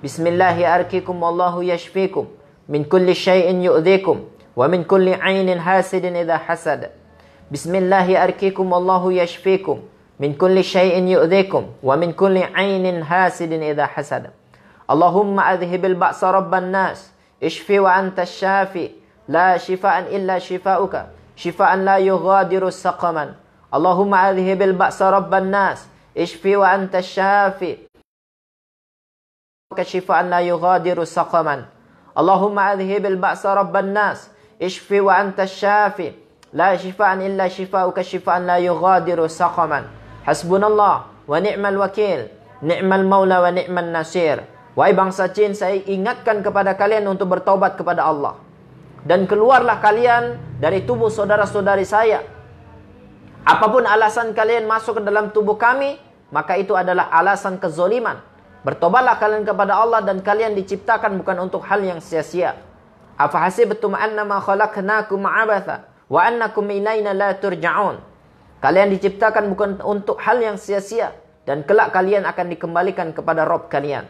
بسم الله أركيكم والله يشفيكم من كل شيء يؤذيكم ومن كل عين حاسد إذا حسد بسم الله أركيكم والله يشفيكم من كل شيء يؤذيكم ومن كل عين حاسد إذا حسد اللهم أذهب البأس رب الناس اشفي وأنت الشافي لا شفاء إلا شفاؤك شفاء لا يغادر سقما اللهم اذهب البأس رب الناس اشفي وأنت الشافي كشف ان لا يغادر سقما اللهم اذهب البأس رب الناس اشفي وأنت الشافي لا شفاء إلا شفاءك شفاء لا يغادر سقما حسبنا الله ونعم الوكيل نعم المولى ونعم النصير nasir Wahai bangsa Jin, saya ingatkan kepada kalian untuk bertaubat kepada Allah. Dan keluarlah kalian dari tubuh saudara-saudari saya Apapun alasan kalian masuk ke dalam tubuh kami, maka itu adalah alasan kezoliman. Bertobatlah kalian kepada Allah dan kalian diciptakan bukan untuk hal yang sia-sia. Afahasibtum annama khalaqnakum abatha wa annakum ilaina la turja'un. Kalian diciptakan bukan untuk hal yang sia-sia dan kelak kalian akan dikembalikan kepada Rob kalian.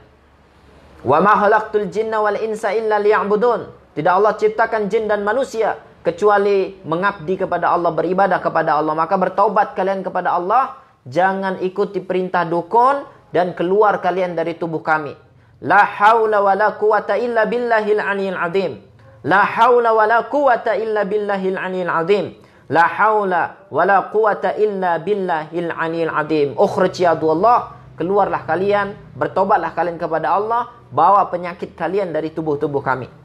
Wa ma khalaqtul jinna wal insa illa liya'budun. Tidak Allah ciptakan jin dan manusia kecuali mengabdi kepada Allah, beribadah kepada Allah, maka bertaubat kalian kepada Allah, jangan ikuti perintah dukun dan keluar kalian dari tubuh kami. La haula wa la quwata illa billahil anil azim. La haula wa la quwata illa billahil anil azim. La haula wa la quwata illa billahil anil azim. Ukhrij ya Allah, keluarlah kalian, bertobatlah kalian kepada Allah, bawa penyakit kalian dari tubuh-tubuh kami.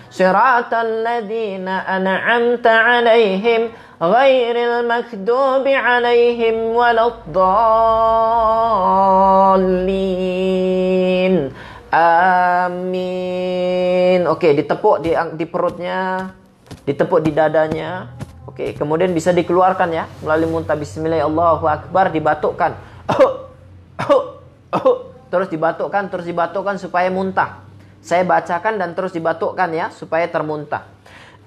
صراط الذين أنعمت عليهم غير المكذوب عليهم ولا الضالين Amin. Oke, okay, ditepuk di di perutnya, ditepuk di dadanya. Oke, okay, kemudian bisa dikeluarkan ya melalui muntah bismillah Allahu akbar dibatukkan. Oh, oh, oh. Terus dibatukkan, terus dibatukkan supaya muntah. Saya bacakan dan terus dibatukkan ya supaya termuntah.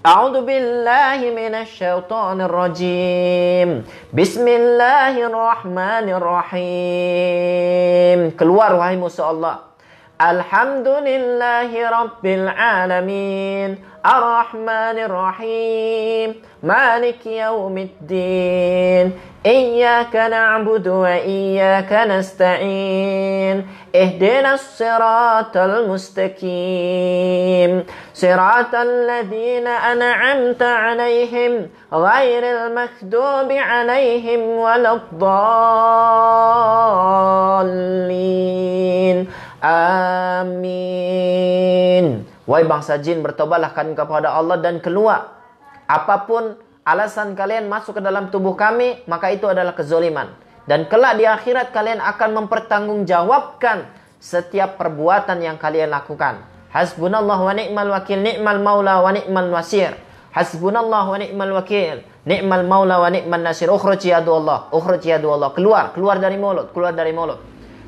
A'udzu billahi minasyaitonir rajim. Bismillahirrahmanirrahim. Keluar wahai Musa Allah. الحمد لله رب العالمين الرحمن الرحيم مالك يوم الدين إياك نعبد وإياك نستعين اهدنا الصراط المستقيم صراط الذين أنعمت عليهم غير المكذوب عليهم ولا الضالين Amin. Wahai bangsa jin, bertobatlah kalian kepada Allah dan keluar. Apapun alasan kalian masuk ke dalam tubuh kami, maka itu adalah kezoliman. Dan kelak di akhirat kalian akan mempertanggungjawabkan setiap perbuatan yang kalian lakukan. Hasbunallah wa ni'mal wakil, ni'mal maula wa ni'mal wasir. Hasbunallah wa ni'mal wakil, ni'mal maula wa ni'mal nasir. Ukhruj ya Allah, ukhruj ya Allah. Keluar, keluar dari mulut, keluar dari mulut.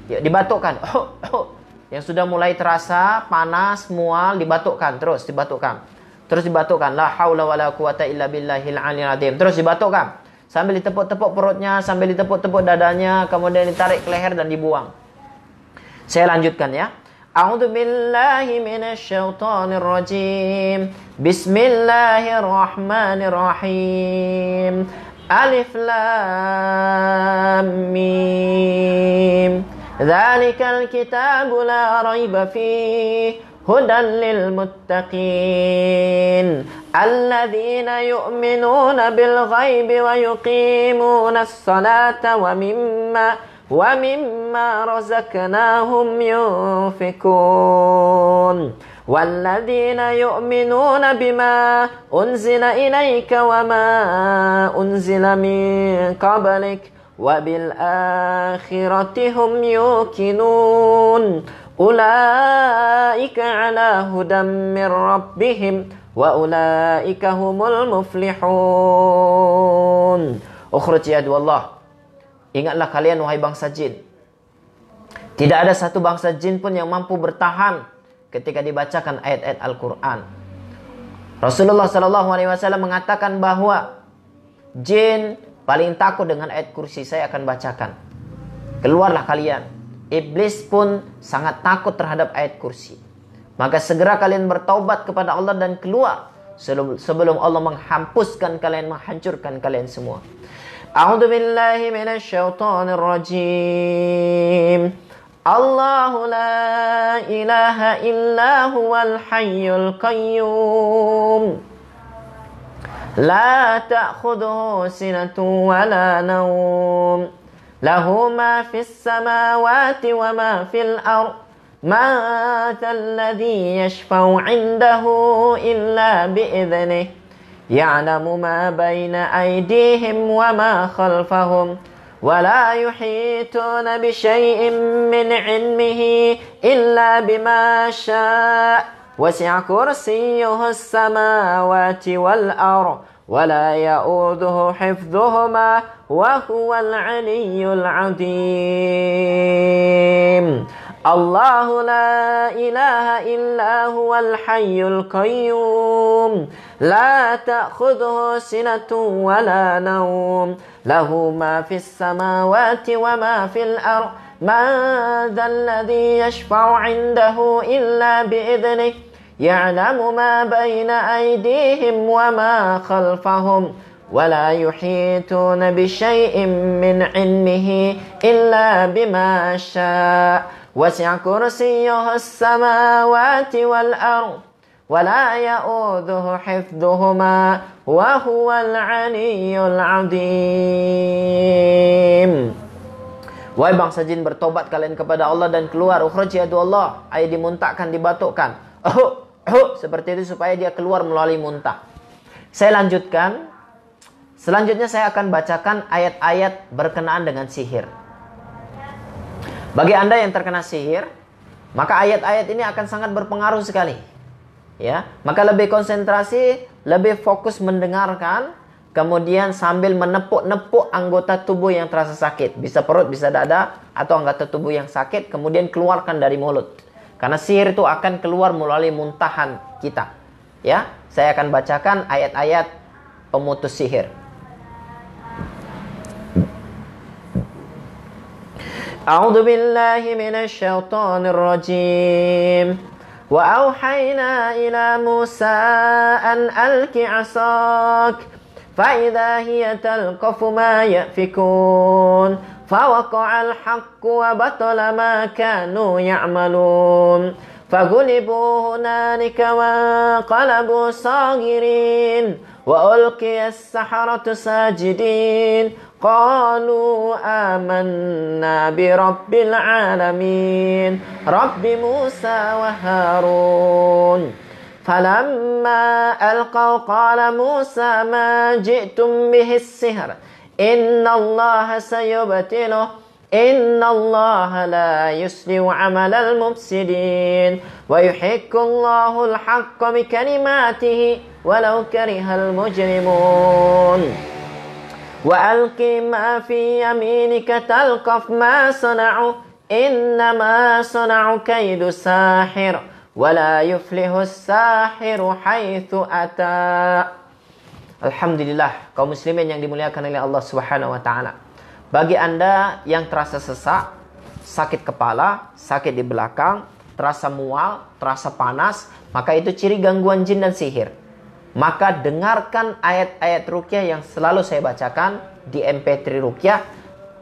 Ya, dibatukkan. Oh, oh, yang sudah mulai terasa panas, mual, dibatukkan terus, dibatukkan. Terus dibatukkan. La haula wala quwata illa billahil aliyil azim. Terus dibatukkan. Sambil ditepuk-tepuk perutnya, sambil ditepuk-tepuk dadanya, kemudian ditarik ke leher dan dibuang. Saya lanjutkan ya. A'udzu billahi minasyaitonir rajim. Bismillahirrahmanirrahim. Alif lam mim. ذلك الكتاب لا ريب فيه هدى للمتقين الذين يؤمنون بالغيب ويقيمون الصلاة ومما ومما رزقناهم ينفكون والذين يؤمنون بما أنزل إليك وما أنزل من قبلك وبالآخرة هم يوقنون أولئك على هدى من ربهم وأولئك هم المفلحون Ukhruj ya Allah Ingatlah kalian wahai bangsa jin Tidak ada satu bangsa jin pun yang mampu bertahan ketika dibacakan ayat-ayat Al-Quran. Rasulullah Shallallahu Alaihi Wasallam mengatakan bahwa jin paling takut dengan ayat kursi saya akan bacakan. Keluarlah kalian. Iblis pun sangat takut terhadap ayat kursi. Maka segera kalian bertaubat kepada Allah dan keluar sebelum, Allah menghampuskan kalian, menghancurkan kalian semua. A'udzu billahi minasyaitonir rajim. Allahu la ilaha illa huwal hayyul qayyum. لا تأخذه سنة ولا نوم له ما في السماوات وما في الأرض مات الذي يشفع عنده إلا بإذنه يعلم ما بين أيديهم وما خلفهم ولا يحيطون بشيء من علمه إلا بما شاء وسع كرسيه السماوات والأرض ولا يؤوده حفظهما وهو العلي العظيم الله لا إله إلا هو الحي القيوم لا تأخذه سنة ولا نوم له ما في السماوات وما في الأرض من ذا الذي يشفع عنده إلا بإذنه يعلم ما بين أيديهم وما خلفهم ولا يحيطون بشيء من علمه إلا بما شاء وسع كرسيه السماوات والأرض ولا يؤوده حفظهما وهو العلي العظيم Wahai bangsa jin bertobat kalian kepada Allah dan keluar. Ukhrajiyadu Allah. Ayat dimuntakkan, dibatukkan. Oh, seperti itu supaya dia keluar melalui muntah. Saya lanjutkan. Selanjutnya saya akan bacakan ayat-ayat berkenaan dengan sihir. Bagi Anda yang terkena sihir, maka ayat-ayat ini akan sangat berpengaruh sekali. Ya, maka lebih konsentrasi, lebih fokus mendengarkan, kemudian sambil menepuk-nepuk anggota tubuh yang terasa sakit, bisa perut, bisa dada atau anggota tubuh yang sakit, kemudian keluarkan dari mulut. Karena sihir itu akan keluar melalui muntahan kita. Ya, saya akan bacakan ayat-ayat pemutus sihir. A'udzu billahi minasyaitonir rajim. Wa auhayna ila Musa an alki 'asak fa idza hiya talqafu ma yafikun. فوقع الحق وبطل ما كانوا يعملون فغلبوا هنالك وانقلبوا صاغرين وألقي السحرة ساجدين قالوا آمنا برب العالمين رب موسى وهارون فلما ألقوا قال موسى ما جئتم به السحر إن الله سيبتله إن الله لا يسلو عمل المفسدين ويحق الله الحق بكلماته ولو كره المجرمون وألق ما في يمينك تلقف ما صنعوا إنما صنعوا كيد ساحر ولا يفلح الساحر حيث أتى Alhamdulillah kaum muslimin yang dimuliakan oleh Allah Subhanahu wa taala. Bagi Anda yang terasa sesak, sakit kepala, sakit di belakang, terasa mual, terasa panas, maka itu ciri gangguan jin dan sihir. Maka dengarkan ayat-ayat rukyah yang selalu saya bacakan di MP3 rukyah,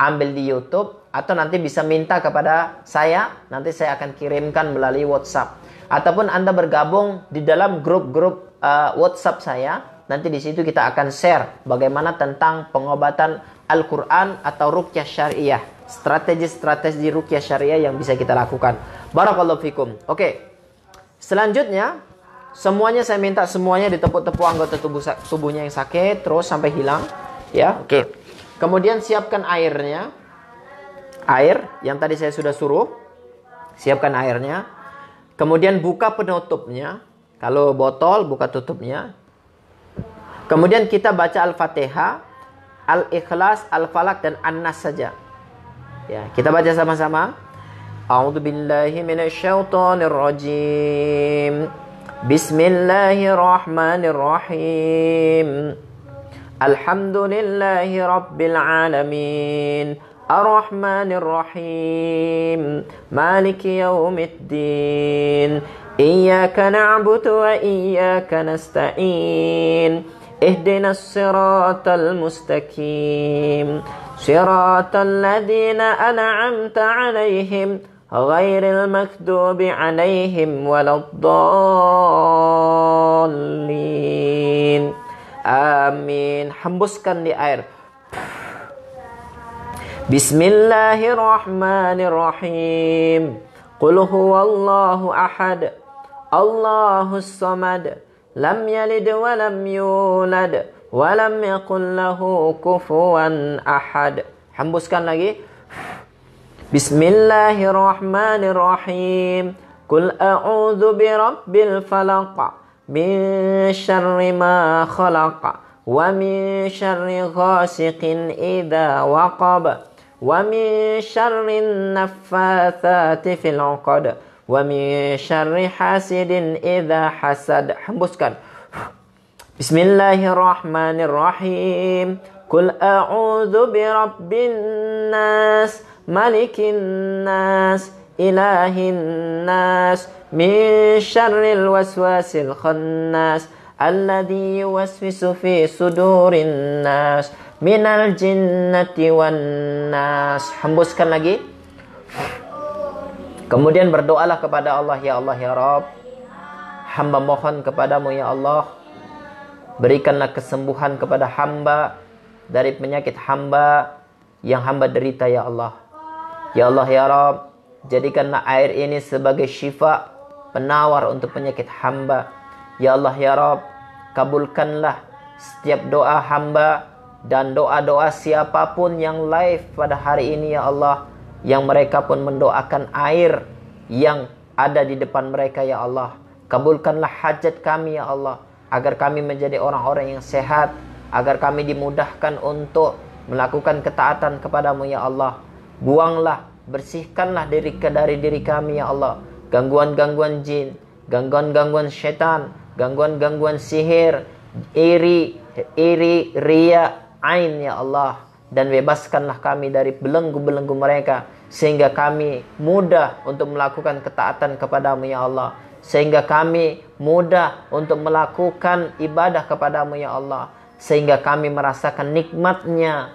ambil di YouTube atau nanti bisa minta kepada saya, nanti saya akan kirimkan melalui WhatsApp ataupun Anda bergabung di dalam grup-grup uh, WhatsApp saya nanti di situ kita akan share bagaimana tentang pengobatan Al-Quran atau rukyah syariah. Strategi-strategi rukyah syariah yang bisa kita lakukan. Barakallahu fikum. Oke. Selanjutnya, semuanya saya minta semuanya ditepuk-tepuk anggota tubuh tubuhnya yang sakit terus sampai hilang. Ya, oke. Kemudian siapkan airnya. Air yang tadi saya sudah suruh. Siapkan airnya. Kemudian buka penutupnya. Kalau botol buka tutupnya. Kemudian kita baca Al-Fatihah, Al-Ikhlas, Al-Falak dan An-Nas saja. Ya, kita baca sama-sama. A'udzu billahi minasyaitonir rajim. Bismillahirrahmanirrahim. Alhamdulillahi rabbil alamin. Ar-Rahmanir-Rahim. Maliki Yawmiddin Iyaka na'budu wa iyaka nasta'in. اهدنا الصراط المستقيم صراط الذين انعمت عليهم غير المكتوب عليهم ولا الضالين امين حمبسكن لاير بسم الله الرحمن الرحيم قل هو الله احد الله الصمد lam yalid wa lam yulad wa lam yakun lahu kufuwan ahad. Hembuskan lagi. Bismillahirrahmanirrahim. Kul a'udzu birabbil falaq min syarri ma khalaq wa min syarri ghasiqin idza waqab wa min syarri naffatsati fil 'uqad. wa ومن syarri hasidin إذا hasad hembuskan Bismillahirrahmanirrahim Kul a'udhu bi rabbin nas Malikin nas Ilahin nas Min syarril waswasil khannas Alladhi yuwaswisu fi sudurin nas Minal jinnati wan nas Hembuskan lagi Kemudian berdoalah kepada Allah, Ya Allah, Ya Rob, Hamba mohon kepadamu, Ya Allah. Berikanlah kesembuhan kepada hamba dari penyakit hamba yang hamba derita, Ya Allah. Ya Allah, Ya Rob Jadikanlah air ini sebagai syifa penawar untuk penyakit hamba. Ya Allah, Ya Rob Kabulkanlah setiap doa hamba dan doa-doa siapapun yang live pada hari ini, Ya Allah yang mereka pun mendoakan air yang ada di depan mereka ya Allah. Kabulkanlah hajat kami ya Allah agar kami menjadi orang-orang yang sehat, agar kami dimudahkan untuk melakukan ketaatan kepadamu ya Allah. Buanglah, bersihkanlah diri ke dari diri kami ya Allah. Gangguan-gangguan jin, gangguan-gangguan setan, gangguan-gangguan sihir, iri, iri, ria, ain ya Allah dan bebaskanlah kami dari belenggu-belenggu mereka sehingga kami mudah untuk melakukan ketaatan kepadamu ya Allah sehingga kami mudah untuk melakukan ibadah kepadamu ya Allah sehingga kami merasakan nikmatnya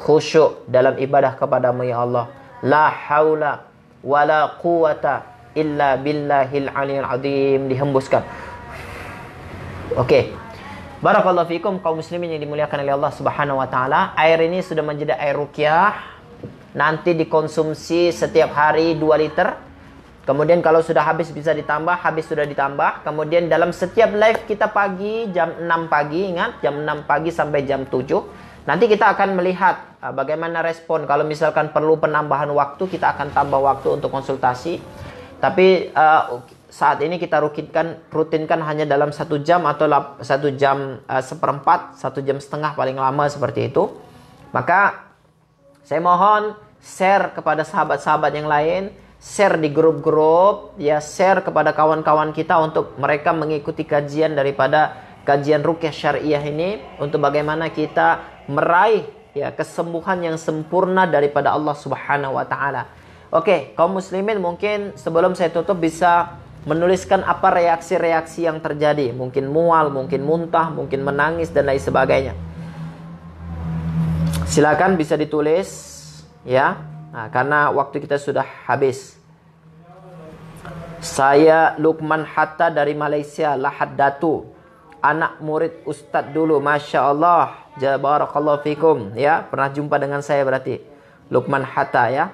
khusyuk dalam ibadah kepadamu ya Allah la haula wala quwata illa billahil aliyil azim dihembuskan oke okay. Barakallahu fikum kaum muslimin yang dimuliakan oleh Allah Subhanahu wa taala. Air ini sudah menjadi air rukyah. Nanti dikonsumsi setiap hari 2 liter. Kemudian kalau sudah habis bisa ditambah, habis sudah ditambah. Kemudian dalam setiap live kita pagi jam 6 pagi, ingat jam 6 pagi sampai jam 7. Nanti kita akan melihat uh, bagaimana respon. Kalau misalkan perlu penambahan waktu, kita akan tambah waktu untuk konsultasi. Tapi uh, saat ini kita rutinkan rutinkan hanya dalam satu jam atau satu jam eh, seperempat satu jam setengah paling lama seperti itu maka saya mohon share kepada sahabat-sahabat yang lain share di grup-grup ya share kepada kawan-kawan kita untuk mereka mengikuti kajian daripada kajian rukyah syariah ini untuk bagaimana kita meraih ya kesembuhan yang sempurna daripada Allah Subhanahu wa taala. Oke, kaum muslimin mungkin sebelum saya tutup bisa menuliskan apa reaksi-reaksi yang terjadi, mungkin mual, mungkin muntah, mungkin menangis dan lain sebagainya. Silakan bisa ditulis ya. Nah, karena waktu kita sudah habis. Saya Lukman Hatta dari Malaysia, Lahat Datu. Anak murid Ustadz dulu, Masya Allah. Jabarakallah fikum. Ya, pernah jumpa dengan saya berarti. Lukman Hatta ya.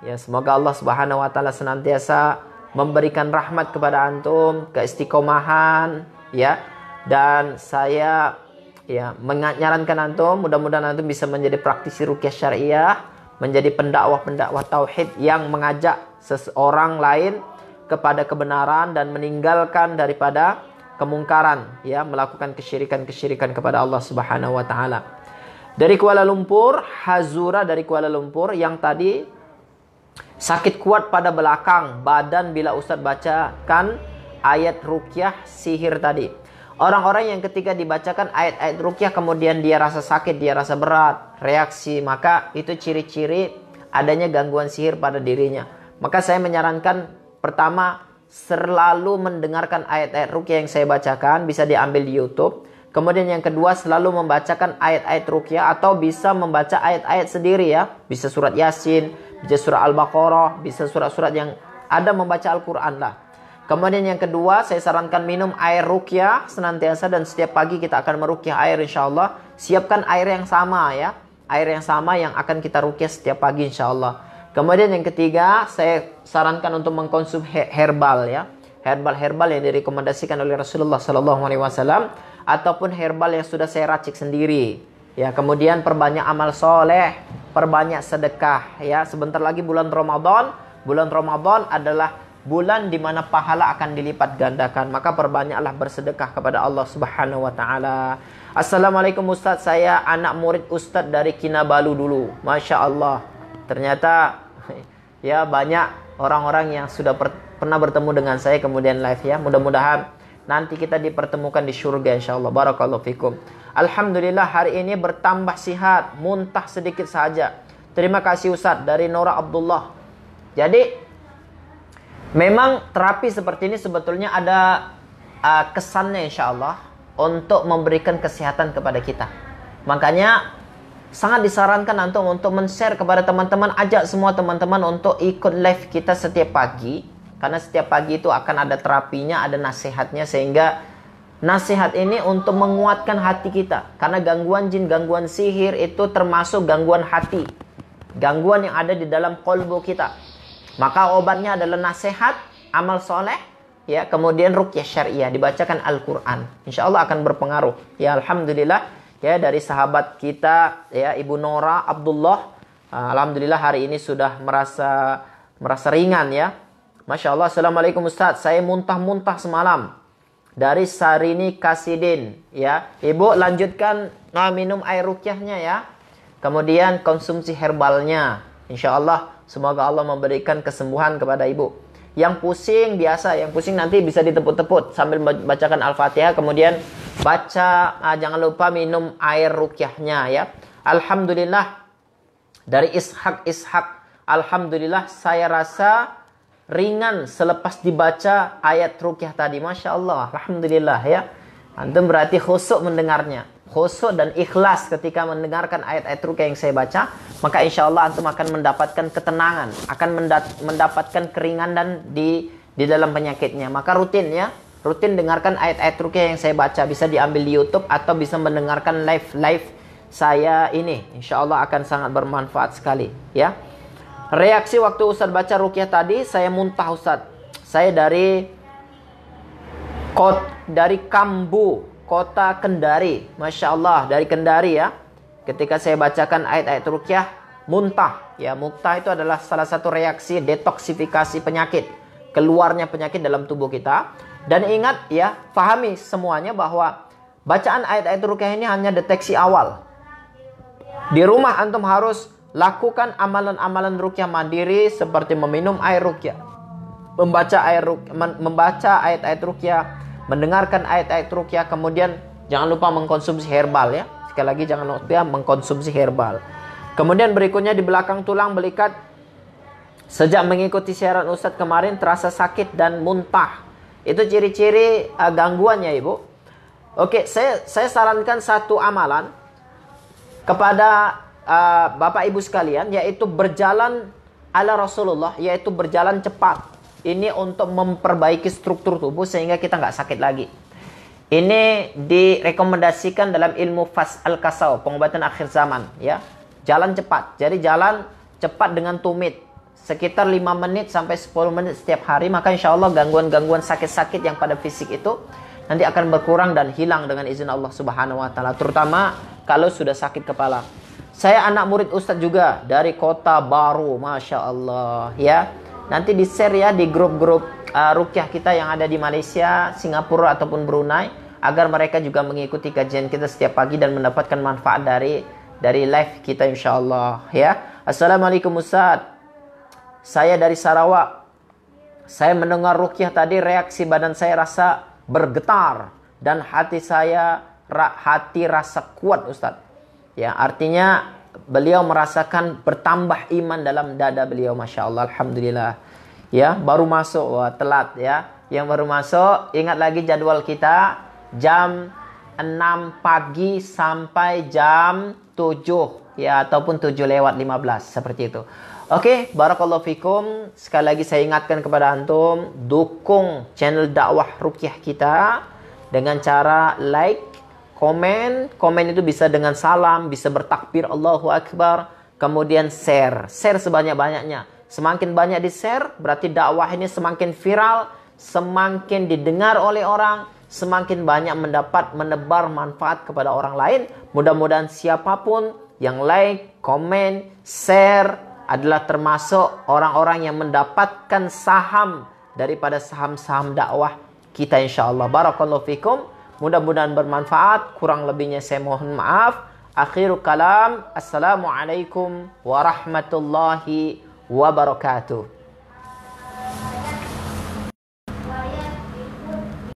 Ya, semoga Allah Subhanahu wa taala senantiasa memberikan rahmat kepada antum, keistiqomahan ya. Dan saya ya menyarankan antum mudah-mudahan antum bisa menjadi praktisi rukyah syariah, menjadi pendakwah-pendakwah tauhid yang mengajak seseorang lain kepada kebenaran dan meninggalkan daripada kemungkaran ya, melakukan kesyirikan-kesyirikan kepada Allah Subhanahu wa taala. Dari Kuala Lumpur, Hazura dari Kuala Lumpur yang tadi Sakit kuat pada belakang badan bila Ustadz bacakan ayat rukyah sihir tadi. Orang-orang yang ketika dibacakan ayat-ayat rukyah kemudian dia rasa sakit, dia rasa berat, reaksi, maka itu ciri-ciri adanya gangguan sihir pada dirinya. Maka saya menyarankan pertama selalu mendengarkan ayat-ayat rukyah yang saya bacakan bisa diambil di YouTube Kemudian yang kedua selalu membacakan ayat-ayat rukyah atau bisa membaca ayat-ayat sendiri ya. Bisa surat Yasin, bisa surat Al-Baqarah, bisa surat-surat yang ada membaca Al-Quran lah. Kemudian yang kedua saya sarankan minum air rukyah senantiasa dan setiap pagi kita akan merukyah air insya Allah. Siapkan air yang sama ya. Air yang sama yang akan kita rukyah setiap pagi insya Allah. Kemudian yang ketiga saya sarankan untuk mengkonsumsi herbal ya. Herbal-herbal yang direkomendasikan oleh Rasulullah saw ataupun herbal yang sudah saya racik sendiri. Ya, kemudian perbanyak amal soleh, perbanyak sedekah. Ya, sebentar lagi bulan Ramadan. Bulan Ramadan adalah bulan di mana pahala akan dilipat gandakan. Maka perbanyaklah bersedekah kepada Allah Subhanahu wa taala. Assalamualaikum Ustadz, saya anak murid Ustadz dari Kinabalu dulu. Masya Allah. Ternyata ya banyak orang-orang yang sudah per pernah bertemu dengan saya kemudian live ya. Mudah-mudahan Nanti kita dipertemukan di surga insya Allah. Barakallahu fikum. Alhamdulillah hari ini bertambah sihat. Muntah sedikit saja. Terima kasih Ustaz dari Nora Abdullah. Jadi memang terapi seperti ini sebetulnya ada uh, kesannya insya Allah. Untuk memberikan kesehatan kepada kita. Makanya sangat disarankan antum untuk men-share kepada teman-teman. Ajak semua teman-teman untuk ikut live kita setiap pagi karena setiap pagi itu akan ada terapinya, ada nasihatnya sehingga nasihat ini untuk menguatkan hati kita. Karena gangguan jin, gangguan sihir itu termasuk gangguan hati. Gangguan yang ada di dalam kolbu kita. Maka obatnya adalah nasihat, amal soleh, ya kemudian rukyah syariah dibacakan Al-Quran. Insya Allah akan berpengaruh. Ya Alhamdulillah ya dari sahabat kita ya Ibu Nora Abdullah. Ah, Alhamdulillah hari ini sudah merasa merasa ringan ya Masya Allah, Assalamualaikum Ustaz, saya muntah-muntah semalam. Dari Sarini Kasidin, ya. Ibu lanjutkan nah, minum air rukyahnya ya. Kemudian konsumsi herbalnya. Insya Allah, semoga Allah memberikan kesembuhan kepada ibu. Yang pusing biasa, yang pusing nanti bisa ditepuk-tepuk sambil bacakan Al-Fatihah. Kemudian baca, ah, jangan lupa minum air rukyahnya ya. Alhamdulillah, dari Ishak Ishak. Alhamdulillah, saya rasa ringan selepas dibaca ayat rukyah tadi. Masya Allah, Alhamdulillah ya. Antum berarti khusuk mendengarnya. Khusuk dan ikhlas ketika mendengarkan ayat-ayat rukyah yang saya baca. Maka insya Allah Antum akan mendapatkan ketenangan. Akan mendapatkan keringan dan di di dalam penyakitnya. Maka rutin ya. Rutin dengarkan ayat-ayat rukyah yang saya baca. Bisa diambil di Youtube atau bisa mendengarkan live-live saya ini. Insya Allah akan sangat bermanfaat sekali ya. Reaksi waktu Ustadz baca rukyah tadi, saya muntah Ustadz. Saya dari kot dari Kambu, kota Kendari. Masya Allah, dari Kendari ya. Ketika saya bacakan ayat-ayat rukyah, muntah. Ya, muntah itu adalah salah satu reaksi detoksifikasi penyakit. Keluarnya penyakit dalam tubuh kita. Dan ingat ya, fahami semuanya bahwa bacaan ayat-ayat rukyah ini hanya deteksi awal. Di rumah antum harus lakukan amalan-amalan rukyah mandiri seperti meminum air rukyah, membaca air rukyah, membaca ayat-ayat rukyah, mendengarkan ayat-ayat rukyah, kemudian jangan lupa mengkonsumsi herbal ya. Sekali lagi jangan lupa ya, mengkonsumsi herbal. Kemudian berikutnya di belakang tulang belikat sejak mengikuti siaran Ustadz kemarin terasa sakit dan muntah. Itu ciri-ciri uh, gangguannya Ibu. Oke, saya saya sarankan satu amalan kepada uh, Bapak Ibu sekalian yaitu berjalan ala Rasulullah yaitu berjalan cepat. Ini untuk memperbaiki struktur tubuh sehingga kita nggak sakit lagi. Ini direkomendasikan dalam ilmu Fas al Kasau pengobatan akhir zaman ya. Jalan cepat. Jadi jalan cepat dengan tumit sekitar 5 menit sampai 10 menit setiap hari maka insya Allah gangguan-gangguan sakit-sakit yang pada fisik itu nanti akan berkurang dan hilang dengan izin Allah Subhanahu wa taala terutama kalau sudah sakit kepala saya anak murid Ustadz juga dari kota baru, masya Allah ya. Nanti di share ya di grup-grup uh, rukyah kita yang ada di Malaysia, Singapura ataupun Brunei, agar mereka juga mengikuti kajian kita setiap pagi dan mendapatkan manfaat dari dari live kita insya Allah ya. Assalamualaikum Ustaz. Saya dari Sarawak. Saya mendengar rukyah tadi reaksi badan saya rasa bergetar dan hati saya hati rasa kuat Ustaz Ya, artinya beliau merasakan bertambah iman dalam dada beliau Masya Allah Alhamdulillah ya baru masuk wah telat ya yang baru masuk ingat lagi jadwal kita jam 6 pagi sampai jam 7 ya ataupun 7 lewat 15 seperti itu Oke, okay, barakallahu fikum. Sekali lagi saya ingatkan kepada antum, dukung channel dakwah rukyah kita dengan cara like, Komen, komen itu bisa dengan salam, bisa bertakbir Allahu Akbar, kemudian share, share sebanyak-banyaknya. Semakin banyak di-share, berarti dakwah ini semakin viral, semakin didengar oleh orang, semakin banyak mendapat menebar manfaat kepada orang lain. Mudah-mudahan siapapun yang like, komen, share adalah termasuk orang-orang yang mendapatkan saham daripada saham-saham dakwah kita insya Allah. Barakallahu fikum. Mudah-mudahan bermanfaat. Kurang lebihnya saya mohon maaf. Akhir kalam. Assalamualaikum warahmatullahi wabarakatuh.